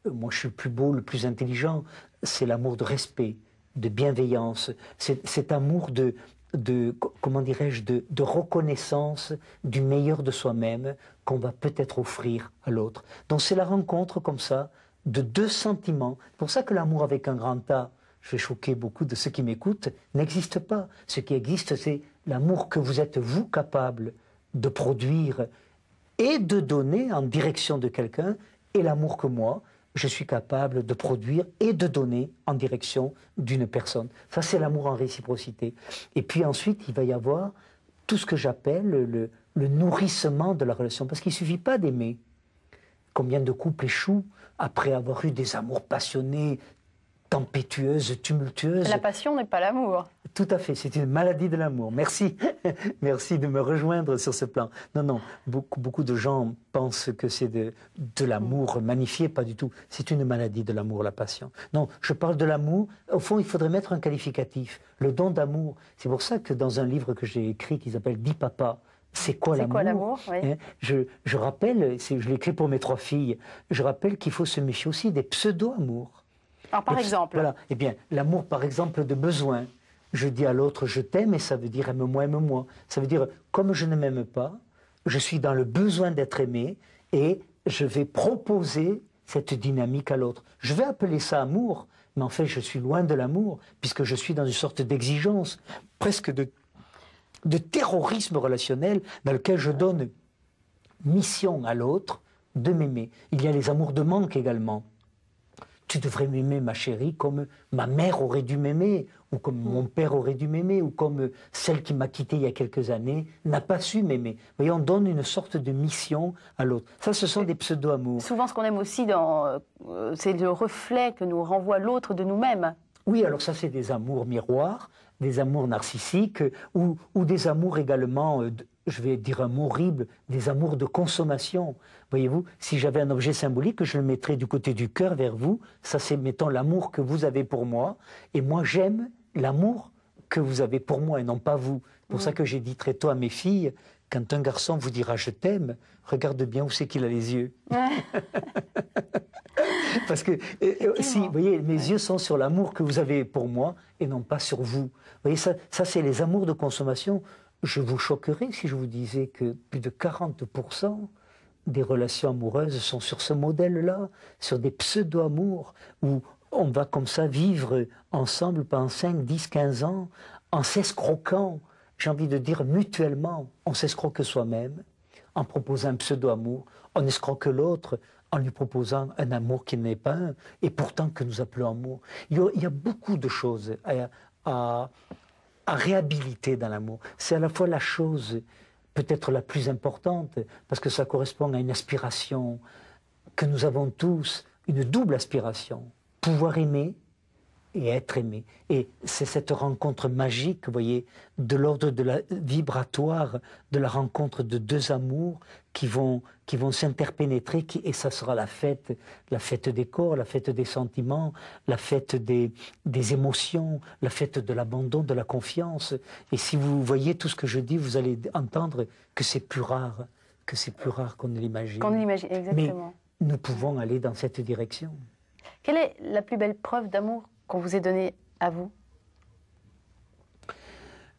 S2: Euh, moi, je suis le plus beau, le plus intelligent, c'est l'amour de respect de bienveillance, cet, amour de, comment dirais-je, de, reconnaissance du meilleur de soi-même qu'on va peut-être offrir à l'autre. Donc c'est la rencontre comme ça de deux sentiments. C'est pour ça que l'amour avec un grand A, je vais choquer beaucoup de ceux qui m'écoutent, n'existe pas. Ce qui existe, c'est l'amour que vous êtes vous capable de produire et de donner en direction de quelqu'un, et l'amour que moi, je suis capable de produire et de donner en direction d'une personne. Ça, c'est l'amour en réciprocité. Et puis ensuite, il va y avoir tout ce que j'appelle le, nourrissement de la relation. Parce qu'il ne suffit pas d'aimer. Combien de couples échouent après avoir eu des amours passionnés, tempétueuses, tumultueuses La passion n'est pas l'amour. Tout à fait, c'est une maladie de l'amour. Merci, (laughs) merci de me rejoindre sur ce plan. Non, non, beaucoup, beaucoup de gens pensent que c'est de, de l'amour magnifié, pas du tout. C'est une maladie de l'amour, la passion. Non, je parle de l'amour. Au fond, il faudrait mettre un qualificatif, le don d'amour. C'est pour ça que dans un livre que j'ai écrit qui s'appelle Dis papa, c'est quoi l'amour hein, je, je, rappelle, je l'ai écrit pour mes trois filles, je rappelle qu'il faut se méfier aussi des pseudo-amours.
S1: Alors par exemple Voilà,
S2: eh bien, l'amour par exemple de besoin je dis à l'autre je t'aime et ça veut dire aime-moi, aime-moi. Ça veut dire comme je ne m'aime pas, je suis dans le besoin d'être aimé et je vais proposer cette dynamique à l'autre. Je vais appeler ça amour, mais en fait je suis loin de l'amour puisque je suis dans une sorte d'exigence, presque de, de terrorisme relationnel dans lequel je donne mission à l'autre de m'aimer. Il y a les amours de manque également tu devrais m'aimer, ma chérie, comme ma mère aurait dû m'aimer, ou comme hmm. mon père aurait dû m'aimer, ou comme celle qui m'a quitté il y a quelques années n'a pas su m'aimer. on donne une sorte de mission à l'autre. Ça, ce sont des pseudo-amours. Souvent, ce qu'on aime aussi, euh, c'est le reflet que nous renvoie l'autre de nous-mêmes. Oui, alors ça, c'est des amours miroirs des amours narcissiques ou, ou des amours également, euh, je vais dire un mot horrible, des amours de consommation. Voyez-vous, si j'avais un objet symbolique, je le mettrais du côté du cœur vers vous. Ça, c'est mettant l'amour que vous avez pour moi. Et moi, j'aime l'amour que vous avez pour moi et non pas vous. C'est pour ça que j'ai dit très tôt à mes filles, quand un garçon vous dira je t'aime, regarde bien où c'est qu'il a les yeux. (laughs) Parce que euh, euh, si, vous voyez, mes yeux sont sur l'amour que vous avez pour moi et non pas sur vous voyez, ça, ça c'est les amours de consommation. Je vous choquerais si je vous disais que plus de 40% des relations amoureuses sont sur ce modèle-là, sur des pseudo-amours, où on va comme ça vivre ensemble pendant 5, 10, 15 ans, en s'escroquant, j'ai envie de dire mutuellement, on s'escroque soi-même, en proposant un pseudo-amour, on escroque l'autre en lui proposant un amour qui n'est pas un, et pourtant que nous appelons amour. Il y a, beaucoup de choses à, réhabiliter dans l'amour. C'est à la fois la chose peut-être la plus importante, parce que ça correspond à une aspiration que nous avons tous, une double aspiration, pouvoir aimer et être aimé. Et c'est cette rencontre magique, vous voyez, de l'ordre de la vibratoire, de la rencontre de deux amours qui vont, qui vont s'interpénétrer, et ça sera la fête, la fête des corps, la fête des sentiments, la fête des, des émotions, la fête de l'abandon, de la confiance. Et si vous voyez tout ce que je dis, vous allez entendre que c'est plus rare, que c'est plus rare qu'on ne l'imagine. Qu'on
S1: l'imagine, exactement.
S2: Mais nous pouvons aller dans cette direction.
S1: Quelle est la plus belle preuve d'amour vous est donné à vous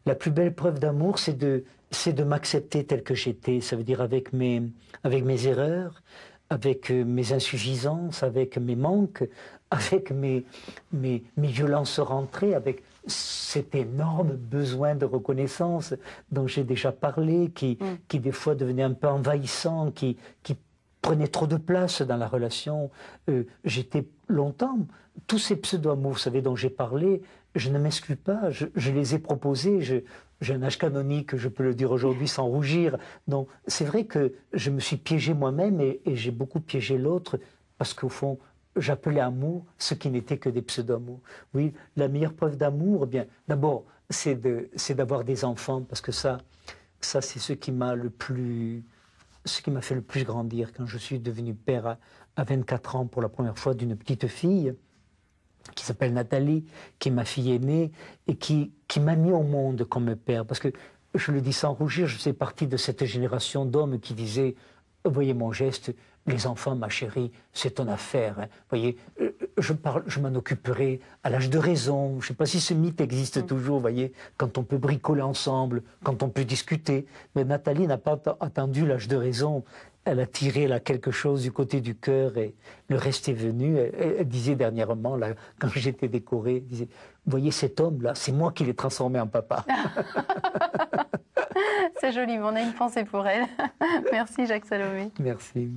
S2: La plus belle preuve d'amour, c'est de, c'est de m'accepter tel que j'étais, ça veut dire avec mes, avec mes erreurs, avec euh, mes insuffisances, avec mes manques, (laughs) avec mes, mes, mes violences rentrées, avec cet énorme besoin de reconnaissance dont j'ai déjà parlé, qui, mm. qui des fois devenait un peu envahissant, qui, qui prenait trop de place dans la relation. Euh, j'étais longtemps, tous ces pseudo amours vous savez, dont j'ai parlé, je ne m'excuse pas, je, les ai proposés, j'ai un âge canonique, je peux le dire aujourd'hui sans rougir. Donc c'est vrai que je me suis piégé moi-même et, j'ai beaucoup piégé l'autre, parce qu'au fond, j'appelais amour ce qui n'était que des pseudo-amours. Oui, la meilleure preuve d'amour, eh bien, d'abord, c'est d'avoir des enfants, parce que ça, ça c'est ce qui m'a le plus, ce qui m'a fait le plus grandir quand je suis devenu père à 24 ans pour la première fois d'une petite fille qui s'appelle Nathalie, qui est ma fille aînée et qui, m'a mis au monde comme père. Parce que je le dis sans rougir, je fais partie de cette génération d'hommes qui disaient Voyez mon geste, les enfants, ma chérie, c'est ton affaire. Hein. Voyez, euh, je, m'en occuperai à l'âge de raison. Je ne sais pas si ce mythe existe mm. toujours, voyez, quand on peut bricoler ensemble, quand on peut discuter. Mais Nathalie n'a pas attendu l'âge de raison elle a tiré là quelque chose du côté du cœur et le reste est venu. Elle, disait dernièrement, (laughs) quand j'étais décorée, elle disait, voyez cet homme-là, c'est moi qui l'ai transformé en papa.
S1: (laughs) (laughs) c'est joli, on a une pensée pour elle. Merci Jacques Salomé. Merci.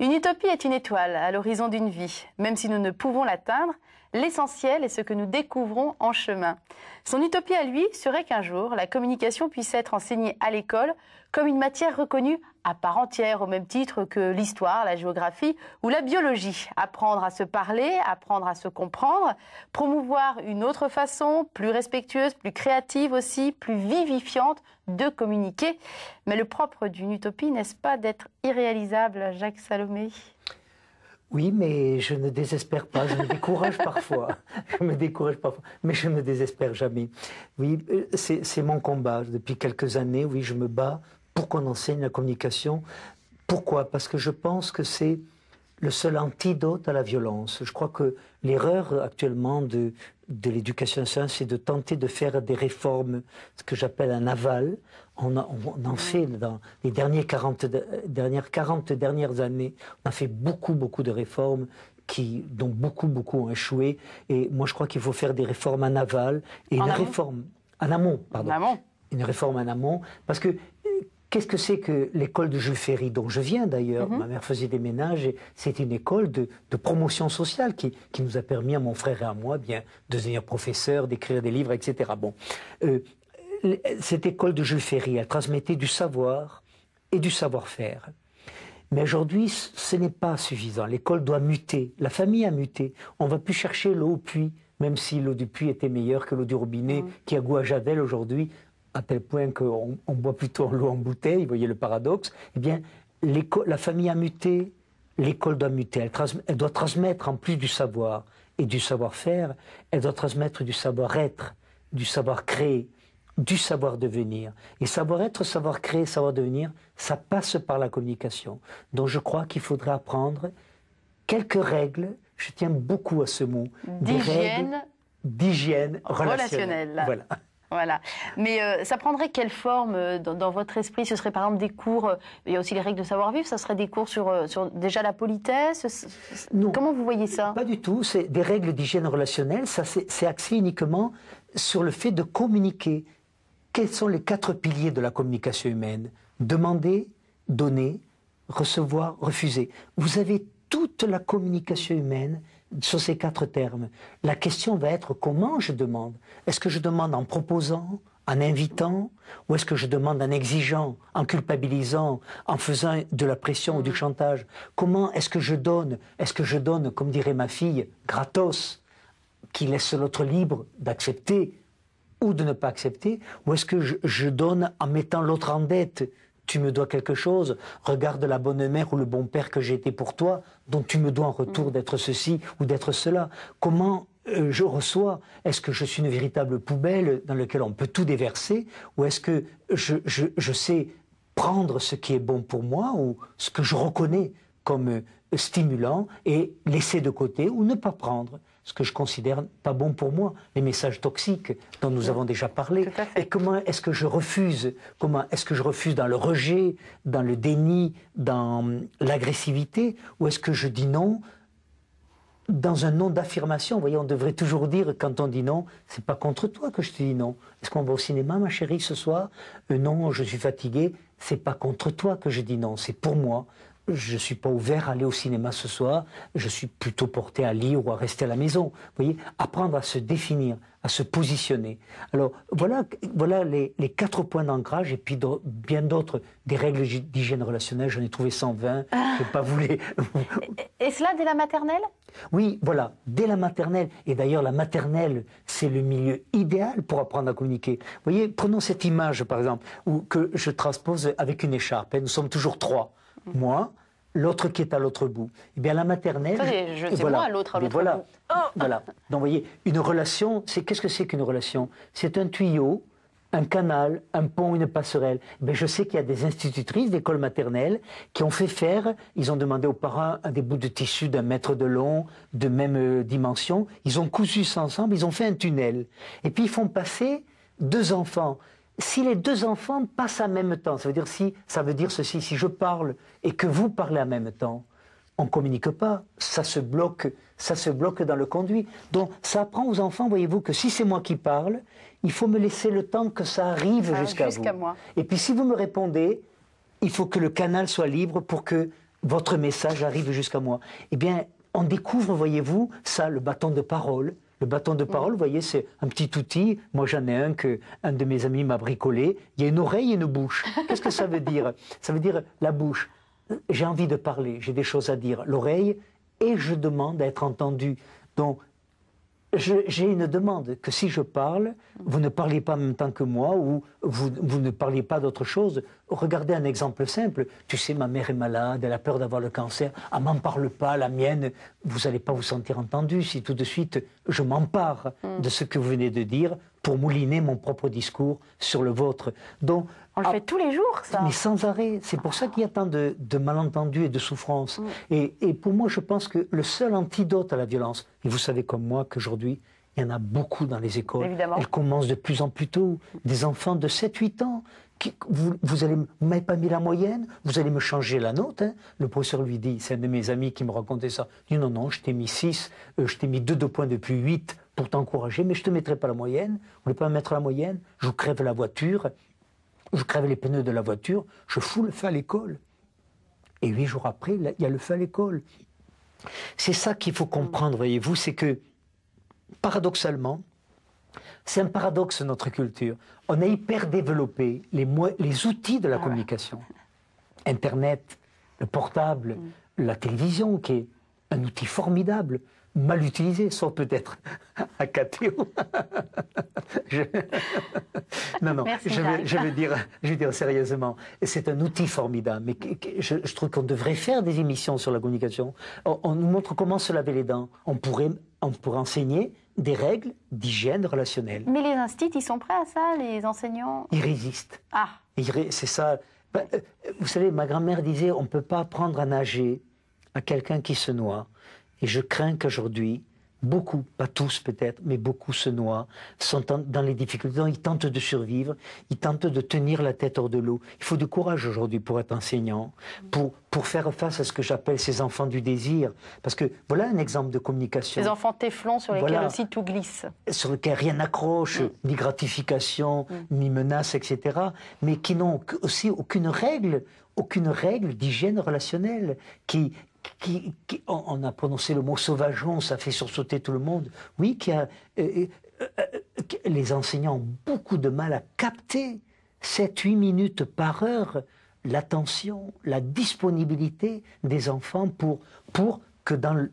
S1: Une utopie est une étoile à l'horizon d'une vie. Même si nous ne pouvons l'atteindre, l'essentiel est ce que nous découvrons en chemin. Son utopie à lui serait qu'un jour, la communication puisse être enseignée à l'école comme une matière reconnue à part entière, au même titre que l'histoire, la géographie ou la biologie. Apprendre à se parler, apprendre à se comprendre, promouvoir une autre façon, plus respectueuse, plus créative aussi, plus vivifiante de communiquer. Mais le propre d'une utopie, n'est-ce pas d'être irréalisable, Jacques Salomé
S2: oui, mais je ne désespère pas. Je me décourage parfois. (laughs) Je me décourage parfois, mais je ne désespère jamais. Oui, euh, c'est mon combat. Depuis quelques années, oui, je me bats pour qu'on enseigne la communication. Pourquoi Parce que je pense que c'est le seul antidote à la violence. Je crois que l'erreur actuellement de, de l'éducation science, c'est de tenter de faire des réformes, ce que j'appelle un aval. On, en fait dans les dernières 40, dernières dernières années, on a fait beaucoup, beaucoup de réformes qui, dont beaucoup, beaucoup ont échoué. Et moi, je crois qu'il faut faire des réformes en aval et une réforme en amont, pardon. En amont. Une réforme en amont, parce que Qu'est-ce que c'est que l'école de Jules Ferry, dont je viens d'ailleurs mhm. Ma mère faisait des ménages et c'est une école de, promotion sociale qui, qui, nous a permis à mon frère et à moi bien, de devenir professeur, d'écrire des livres, etc. Bon, euh, cette école de Jules Ferry, elle transmettait du savoir et du savoir-faire. Mais aujourd'hui, ce n'est pas suffisant. L'école doit muter, la famille a muté. On ne va plus chercher l'eau au puits, même si l'eau du puits était meilleure que l'eau du robinet mhm. qui a goût à Javel aujourd'hui, à tel point qu'on on boit plutôt l'eau en bouteille, vous voyez le paradoxe, eh bien, la famille a muté, l'école doit muter, elle, doit transmettre en plus du savoir et du savoir-faire, elle doit transmettre du savoir-être, du savoir-créer, du savoir-devenir. Et savoir-être, savoir-créer, savoir-devenir, ça passe par la communication. Donc je crois qu'il faudrait apprendre quelques règles, je tiens beaucoup à ce mot, d'hygiène relationnelle. relationnelle. Voilà.
S1: Voilà. Mais euh, ça prendrait quelle forme euh, dans, votre esprit Ce serait par exemple des cours, euh, il y a aussi les règles de savoir-vivre, ça serait des cours sur, déjà la politesse
S2: non, Comment vous voyez ça Pas du tout, c'est des règles d'hygiène relationnelle, ça c'est axé uniquement sur le fait de communiquer. Quels sont les quatre piliers de la communication humaine Demander, donner, recevoir, refuser. Vous avez toute la communication humaine sur ces quatre termes. La question va être comment je demande. Est-ce que je demande en proposant, en invitant, ou est-ce que je demande en exigeant, en culpabilisant, en faisant de la pression ou du mhm. chantage Comment est-ce que je donne Est-ce que je donne, comme dirait ma fille, gratos, qui laisse l'autre libre d'accepter ou de ne pas accepter Ou est-ce que je, donne en mettant l'autre en dette tu me dois quelque chose, regarde la bonne mère ou le bon père que j'ai été pour toi, dont tu me dois en retour mm. d'être ceci ou d'être cela. Comment euh, je reçois Est-ce que je suis une véritable poubelle dans laquelle on peut tout déverser Ou est-ce que je, sais prendre ce qui est bon pour moi ou ce que je reconnais comme euh, stimulant et laisser de côté ou ne pas prendre ce que je considère pas bon pour moi, les messages toxiques dont nous avons déjà parlé. Et comment est-ce que je refuse Comment est-ce que je refuse dans le rejet, dans le déni, dans l'agressivité Ou est-ce que je dis non dans un nom d'affirmation, vous voyez, on devrait toujours dire quand on dit non, c'est pas contre toi que je te dis non. Est-ce qu'on va au cinéma, ma chérie, ce soir euh, Non, je suis fatigué. C'est pas contre toi que je dis non, c'est pour moi je ne suis pas ouvert à aller au cinéma ce soir, je suis plutôt porté à lire ou à rester à la maison. Vous voyez, apprendre à se définir, à se positionner. Alors voilà, les, quatre points d'ancrage et puis bien d'autres, des règles d'hygiène relationnelle, j'en ai trouvé 120, ah. je n'ai pas voulu... (laughs)
S1: et cela dès la maternelle
S2: Oui, voilà, dès la maternelle. Et d'ailleurs, la maternelle, c'est le milieu idéal pour apprendre à communiquer. Vous voyez, prenons cette image, par exemple, que je transpose avec une écharpe. Nous sommes toujours trois. Mm-hmm. moi, l'autre qui est à l'autre bout. Eh bien, la maternelle. je sais voilà. l'autre à l'autre bout. Oh, oh. voilà. Donc, vous voyez, une relation, c'est qu'est-ce que c'est qu'une relation C'est un tuyau, un canal, un pont, une passerelle. Mais je sais qu'il y a des institutrices d'école maternelle qui ont fait faire, ils ont demandé aux parents des bouts de tissu d'un mètre de long, de même euh, dimension. Ils ont cousu ça ensemble, ils ont fait un tunnel. Et puis ils font passer deux enfants si les deux enfants passent en même temps, ça veut dire si, ça veut dire ceci, si je parle et que vous parlez en même temps, on ne communique pas, ça se bloque, ça se bloque dans le conduit. Donc ça apprend aux enfants, voyez-vous, que si c'est moi qui parle, il faut me laisser le temps que ça arrive ah, jusqu'à vous. Moi. Et puis si vous me répondez, il faut que le canal soit libre pour que votre message arrive jusqu'à moi. Eh bien, on découvre, voyez-vous, ça, le bâton de parole, le bâton de parole, mm. vous voyez, c'est un petit outil. Moi, j'en ai un que un de mes amis m'a bricolé. Il y a une oreille et une bouche. Qu'est-ce que ça veut dire Ça veut dire la bouche. J'ai envie de parler, j'ai des choses à dire. L'oreille, et je demande à être entendu. Donc, j'ai une demande que si je parle, vous ne parlez pas en même temps que moi ou vous, ne parliez pas d'autre chose. Regardez un exemple simple. Tu sais, ma mère est malade, elle a peur d'avoir le cancer. elle ah, m'en parle pas, la mienne. Vous n'allez pas vous sentir entendu si tout de suite je m'empare mm. de ce que vous venez de dire pour mouliner mon propre discours sur le vôtre. Donc, on le ah. fait tous les jours, ça. Mais sans arrêt. C'est pour ça qu'il y a tant de, malentendus et de souffrances. Mm. Et, pour moi, je pense que le seul antidote à la violence, et vous savez comme moi qu'aujourd'hui, il y en a beaucoup dans les écoles. Évidemment. Elles commencent de plus en plus tôt. Des enfants de 7-8 ans. Qui, vous, vous allez, m'avez pas mis la moyenne, vous allez me changer la note. Hein. Le professeur lui dit, c'est un de mes amis qui me racontait ça. Il dit non, non, je t'ai mis 6, euh, je t'ai mis 2 deux points depuis 8 pour t'encourager, mais je ne te mettrai pas la moyenne. vous ne voulez pas me mettre la moyenne, je vous crève la voiture, je crève les pneus de la voiture, je fous le feu à l'école. Et huit jours après, il y a le feu à l'école. C'est ça qu'il faut comprendre, voyez-vous, c'est que, paradoxalement, c'est un paradoxe notre culture. On a hyper développé les, outils de la ah communication. Internet, le portable, mm. la télévision, qui est un outil formidable mal utilisé, sauf peut-être (laughs) à KTO. (laughs) Non, non, je, veux, dire, je sérieusement, c'est un outil formidable, mais je, trouve qu'on devrait faire des émissions sur la communication. On, nous montre comment se laver les dents. On pourrait, enseigner des règles d'hygiène relationnelle.
S1: Mais les instituts, ils sont prêts à ça, les enseignants
S2: Ils résistent. Ah C'est ça. Bah, euh, vous savez, ma grand-mère disait, on ne peut pas apprendre à nager à quelqu'un qui se noie. Et je crains qu'aujourd'hui, beaucoup, pas tous peut-être, mais beaucoup se noient, sont dans les difficultés, ils tentent de survivre, ils tentent de tenir la tête hors de l'eau. Il faut du courage aujourd'hui pour être enseignant, pour, faire face à ce que j'appelle ces enfants du désir. Parce que voilà un exemple de communication. Ces enfants
S1: téflons sur lesquels aussi tout glisse.
S2: Sur lesquels rien n'accroche, mm. ni gratification, mm. ni menace, etc. Mais qui n'ont aussi aucune règle, aucune règle d'hygiène relationnelle, qui, qui, on a prononcé le mot sauvageon, ça fait sursauter tout le monde, oui, euh, euh, euh, les enseignants ont beaucoup de mal à capter 7-8 minutes par heure l'attention, la disponibilité des enfants pour, pour que dans...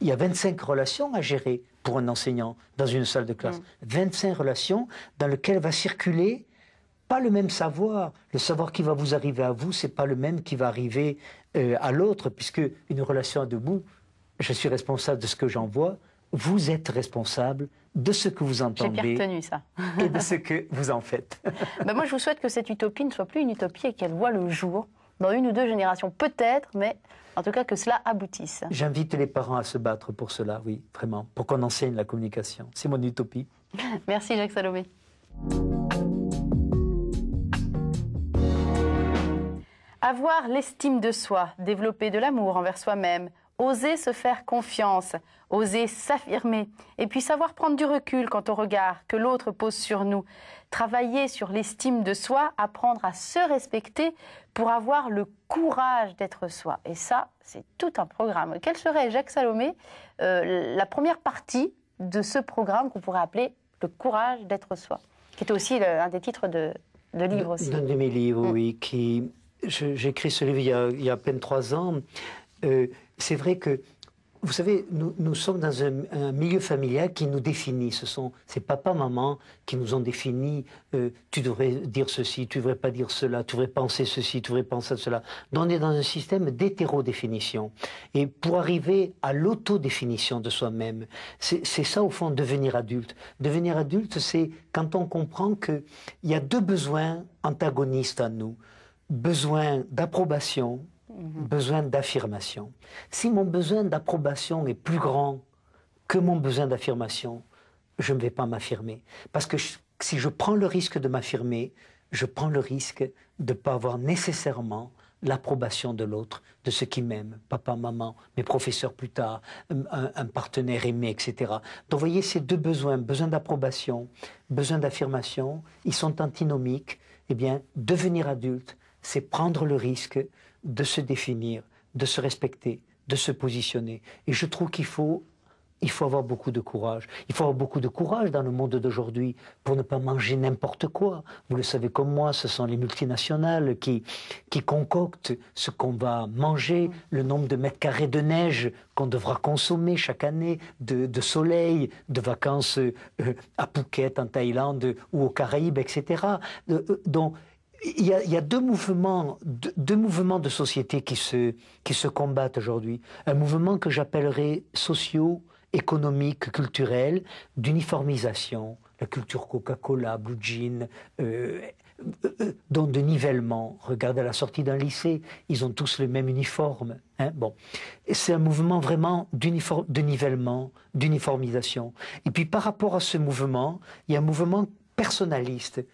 S2: il y a 25 relations à gérer pour un enseignant dans une salle de classe. 25 mm. relations dans lesquelles va circuler pas le même savoir. Le savoir qui va vous arriver à vous, c'est pas le même qui va arriver euh, à l'autre, puisque une relation à bouts, je suis responsable de ce que j'envoie, vous êtes responsable de ce que vous entendez. J'ai
S1: ça. (laughs) et de
S2: ce que vous en faites.
S1: (laughs) Ben, moi, je vous souhaite que cette utopie ne soit plus une utopie et qu'elle voit le jour dans une ou deux générations, peut-être, mais en tout cas que cela aboutisse.
S2: J'invite les parents à se battre pour cela, oui, vraiment, pour qu'on enseigne la communication. C'est mon utopie.
S1: (laughs) Merci Jacques Salomé. Avoir l'estime de soi, développer de l'amour envers soi-même, oser se faire confiance, oser s'affirmer, et puis savoir prendre du recul quant au regard que l'autre pose sur nous, travailler sur l'estime de soi, apprendre à se respecter pour avoir le courage d'être soi. Et ça, c'est tout un programme. Quel serait, Jacques Salomé, euh, la première partie de ce programme qu'on pourrait appeler le courage d'être soi, qui est aussi un des titres de, de livre aussi. de
S2: mes livres, mm. oui, qui j'écris ce livre il y, a, à peine trois ans. Euh, c'est vrai que, vous savez, nous, nous sommes dans un, milieu familial qui nous définit. Ce sont ces papa, maman qui nous ont défini. Euh, tu devrais dire ceci, tu devrais pas dire cela, tu devrais penser ceci, tu devrais penser cela. Donc on est dans un système d'hétérodéfinition. Et pour arriver à l'autodéfinition de soi-même, c'est ça au fond devenir adulte. Devenir adulte, c'est quand on comprend qu'il y a deux besoins antagonistes à nous besoin d'approbation, mhm. besoin d'affirmation. Si mon besoin d'approbation est plus grand que mon besoin d'affirmation, je ne vais pas m'affirmer. Parce que si je prends le risque de m'affirmer, je prends le risque de ne pas avoir nécessairement l'approbation de l'autre, de ceux qui m'aiment, papa, maman, mes professeurs plus tard, un, un, partenaire aimé, etc. Donc voyez, ces deux besoins, besoin d'approbation, besoin d'affirmation, ils sont antinomiques. Eh bien, devenir adulte, c'est prendre le risque de se définir, de se respecter, de se positionner. Et je trouve qu'il faut il faut avoir beaucoup de courage. Il faut avoir beaucoup de courage dans le monde d'aujourd'hui pour ne pas manger n'importe quoi. Vous le savez comme moi, ce sont les multinationales qui, qui concoctent ce qu'on va manger, le nombre de mètres carrés de neige qu'on devra consommer chaque année, de, soleil, de vacances euh, à Phuket, en Thaïlande ou aux Caraïbes, etc. Euh, euh, donc il y, a, deux mouvements, deux, mouvements de société qui se, qui se combattent aujourd'hui. Un mouvement que j'appellerais socio-économique, culturel, d'uniformisation, la culture Coca-Cola, Blue Jean, euh, euh, euh dont de nivellement. Regardez à la sortie d'un lycée, ils ont tous le même uniforme. Hein bon, c'est un mouvement vraiment de nivellement, d'uniformisation. Et puis par rapport à ce mouvement, il y a un mouvement personnaliste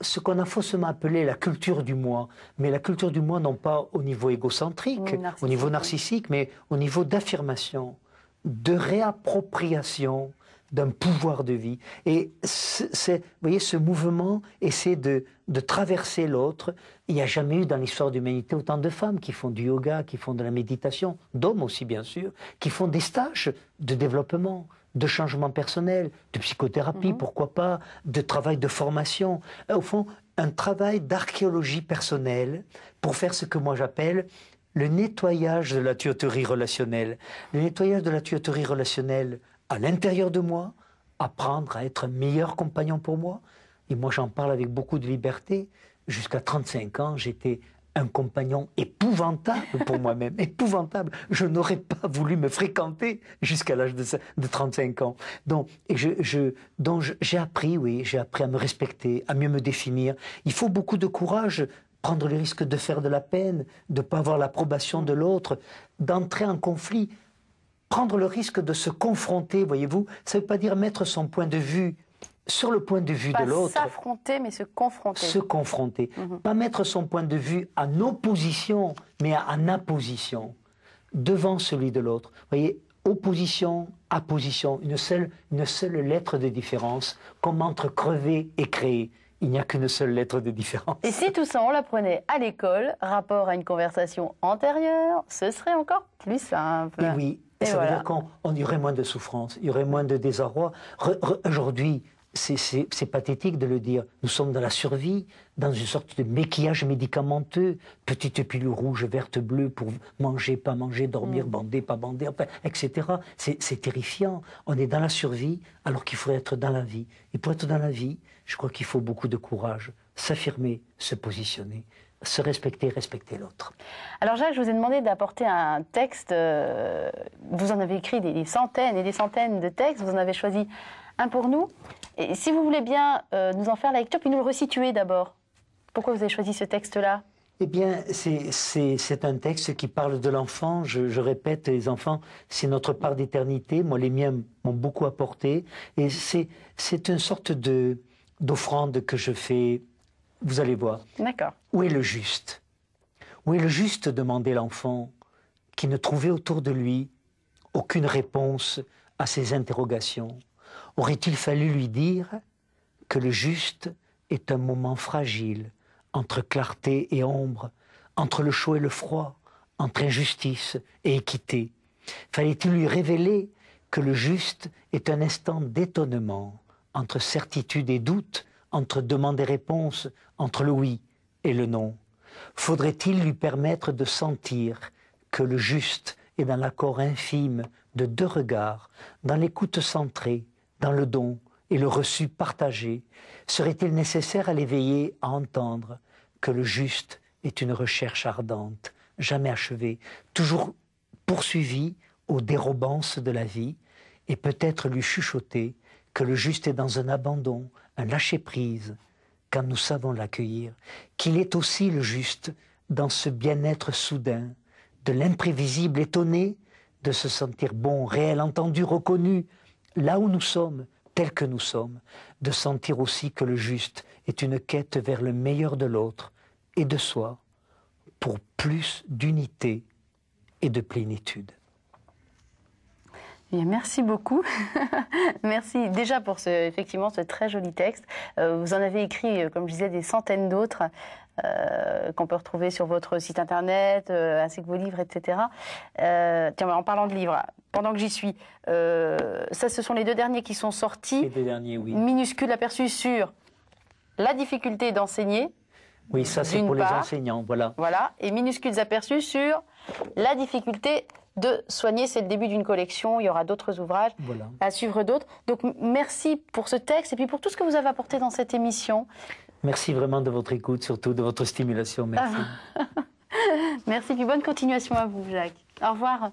S2: ce qu'on a faussement appelé la culture du moi, mais la culture du moi non pas au niveau égocentrique, au niveau narcissique, mais au niveau d'affirmation, de réappropriation d'un pouvoir de vie. Et ce mouvement essaie de, de traverser l'autre. Il n'y a jamais eu dans l'histoire de l'humanité autant de femmes qui font du yoga, qui font de la méditation, d'hommes aussi bien sûr, qui font des stages de développement de changement personnel, de psychothérapie, mhm. pourquoi pas, de travail de formation. Euh, au fond, un travail d'archéologie personnelle pour faire ce que moi j'appelle le nettoyage de la tuyauterie relationnelle. Le nettoyage de la tuyauterie relationnelle à l'intérieur de moi, apprendre à être un meilleur compagnon pour moi. Et moi, j'en parle avec beaucoup de liberté. Jusqu'à 35 ans, j'étais un compagnon épouvantable pour moi-même, (laughs) épouvantable. Je n'aurais pas voulu me fréquenter jusqu'à l'âge de, 35 ans. Donc, et je, donc j'ai appris, oui, j'ai appris à me respecter, à mieux me définir. Il faut beaucoup de courage, prendre le risque de faire de la peine, de ne pas avoir l'approbation de l'autre, d'entrer en conflit, prendre le risque de se confronter, voyez-vous. Ça ne veut pas dire mettre son point de vue sur le point de vue de l'autre. Pas
S1: s'affronter, mais se confronter. Se
S2: confronter. Mhm. Pas mettre son point de vue en opposition, mais en apposition, devant celui de l'autre. Vous voyez, opposition, apposition, une seule, une seule lettre de différence, comme entre crever et créer. Il n'y a qu'une seule lettre de différence. Et
S1: si tout ça, on l'apprenait à l'école, rapport à une conversation antérieure, ce serait encore plus simple.
S2: Et oui, ça veut dire qu'on y aurait moins de souffrance, il y aurait moins de désarroi. Aujourd'hui, c'est pathétique de le dire. Nous sommes dans la survie, dans une sorte de maquillage médicamenteux. Petite pilule rouge, verte, bleue pour manger, pas manger, dormir, mm. bander, pas bander, etc. C'est terrifiant. On est dans la survie alors qu'il faut être dans la vie. Et pour être dans la vie, je crois qu'il faut beaucoup de courage, s'affirmer, se positionner se respecter, respecter l'autre.
S1: Alors Jacques, je vous ai demandé d'apporter un texte. Euh, vous en avez écrit des centaines et des centaines de textes. Vous en avez choisi un pour nous. Et si vous voulez bien euh, nous en faire la lecture, puis nous le resituer d'abord. Pourquoi vous avez choisi ce texte-là
S2: eh bien, c'est un texte qui parle de l'enfant. Je, je, répète, les enfants, c'est notre part d'éternité. Moi, les miens m'ont beaucoup apporté. Et c'est une sorte d'offrande que je fais. Vous allez voir. D'accord. Où est le juste Où est le juste demandait l'enfant, qui ne trouvait autour de lui aucune réponse à ses interrogations. Aurait-il fallu lui dire que le juste est un moment fragile, entre clarté et ombre, entre le chaud et le froid, entre injustice et équité Fallait-il lui révéler que le juste est un instant d'étonnement, entre certitude et doute, entre demande et réponse, entre le oui et le non Faudrait-il lui permettre de sentir que le juste est dans l'accord infime de deux regards, dans l'écoute centrée, dans le don et le reçu partagé, serait-il nécessaire à l'éveiller, à entendre que le juste est une recherche ardente, jamais achevée, toujours poursuivie aux dérobances de la vie, et peut-être lui chuchoter que le juste est dans un abandon, un lâcher-prise, quand nous savons l'accueillir, qu'il est aussi le juste dans ce bien-être soudain, de l'imprévisible étonné, de se sentir bon, réel, entendu, reconnu, là où nous sommes, tels que nous sommes, de sentir aussi que le juste est une quête vers le meilleur de l'autre et de soi pour plus d'unité et de plénitude.
S1: Eh merci beaucoup. (laughs) merci déjà pour ce, effectivement, ce très joli texte. Euh, vous en avez écrit, euh, comme je disais, des centaines d'autres. Euh, qu'on peut retrouver sur votre site internet, euh, ainsi que vos livres, etc. Euh, tiens, en parlant de livres, pendant que j'y suis, ça, ce sont les deux derniers qui sont sortis. Les deux derniers, oui. Minuscule aperçu sur la difficulté d'enseigner. Oui, ça c'est pour les enseignants, voilà. Voilà, et minuscules aperçus sur la difficulté de soigner. C'est le début d'une collection. Il y aura d'autres ouvrages à suivre d'autres. Donc merci pour ce texte et puis pour tout ce que vous avez apporté dans cette émission.
S2: Merci vraiment de votre écoute, surtout de votre stimulation. Merci.
S1: (laughs) Merci, puis bonne continuation à vous, Jacques. Au revoir.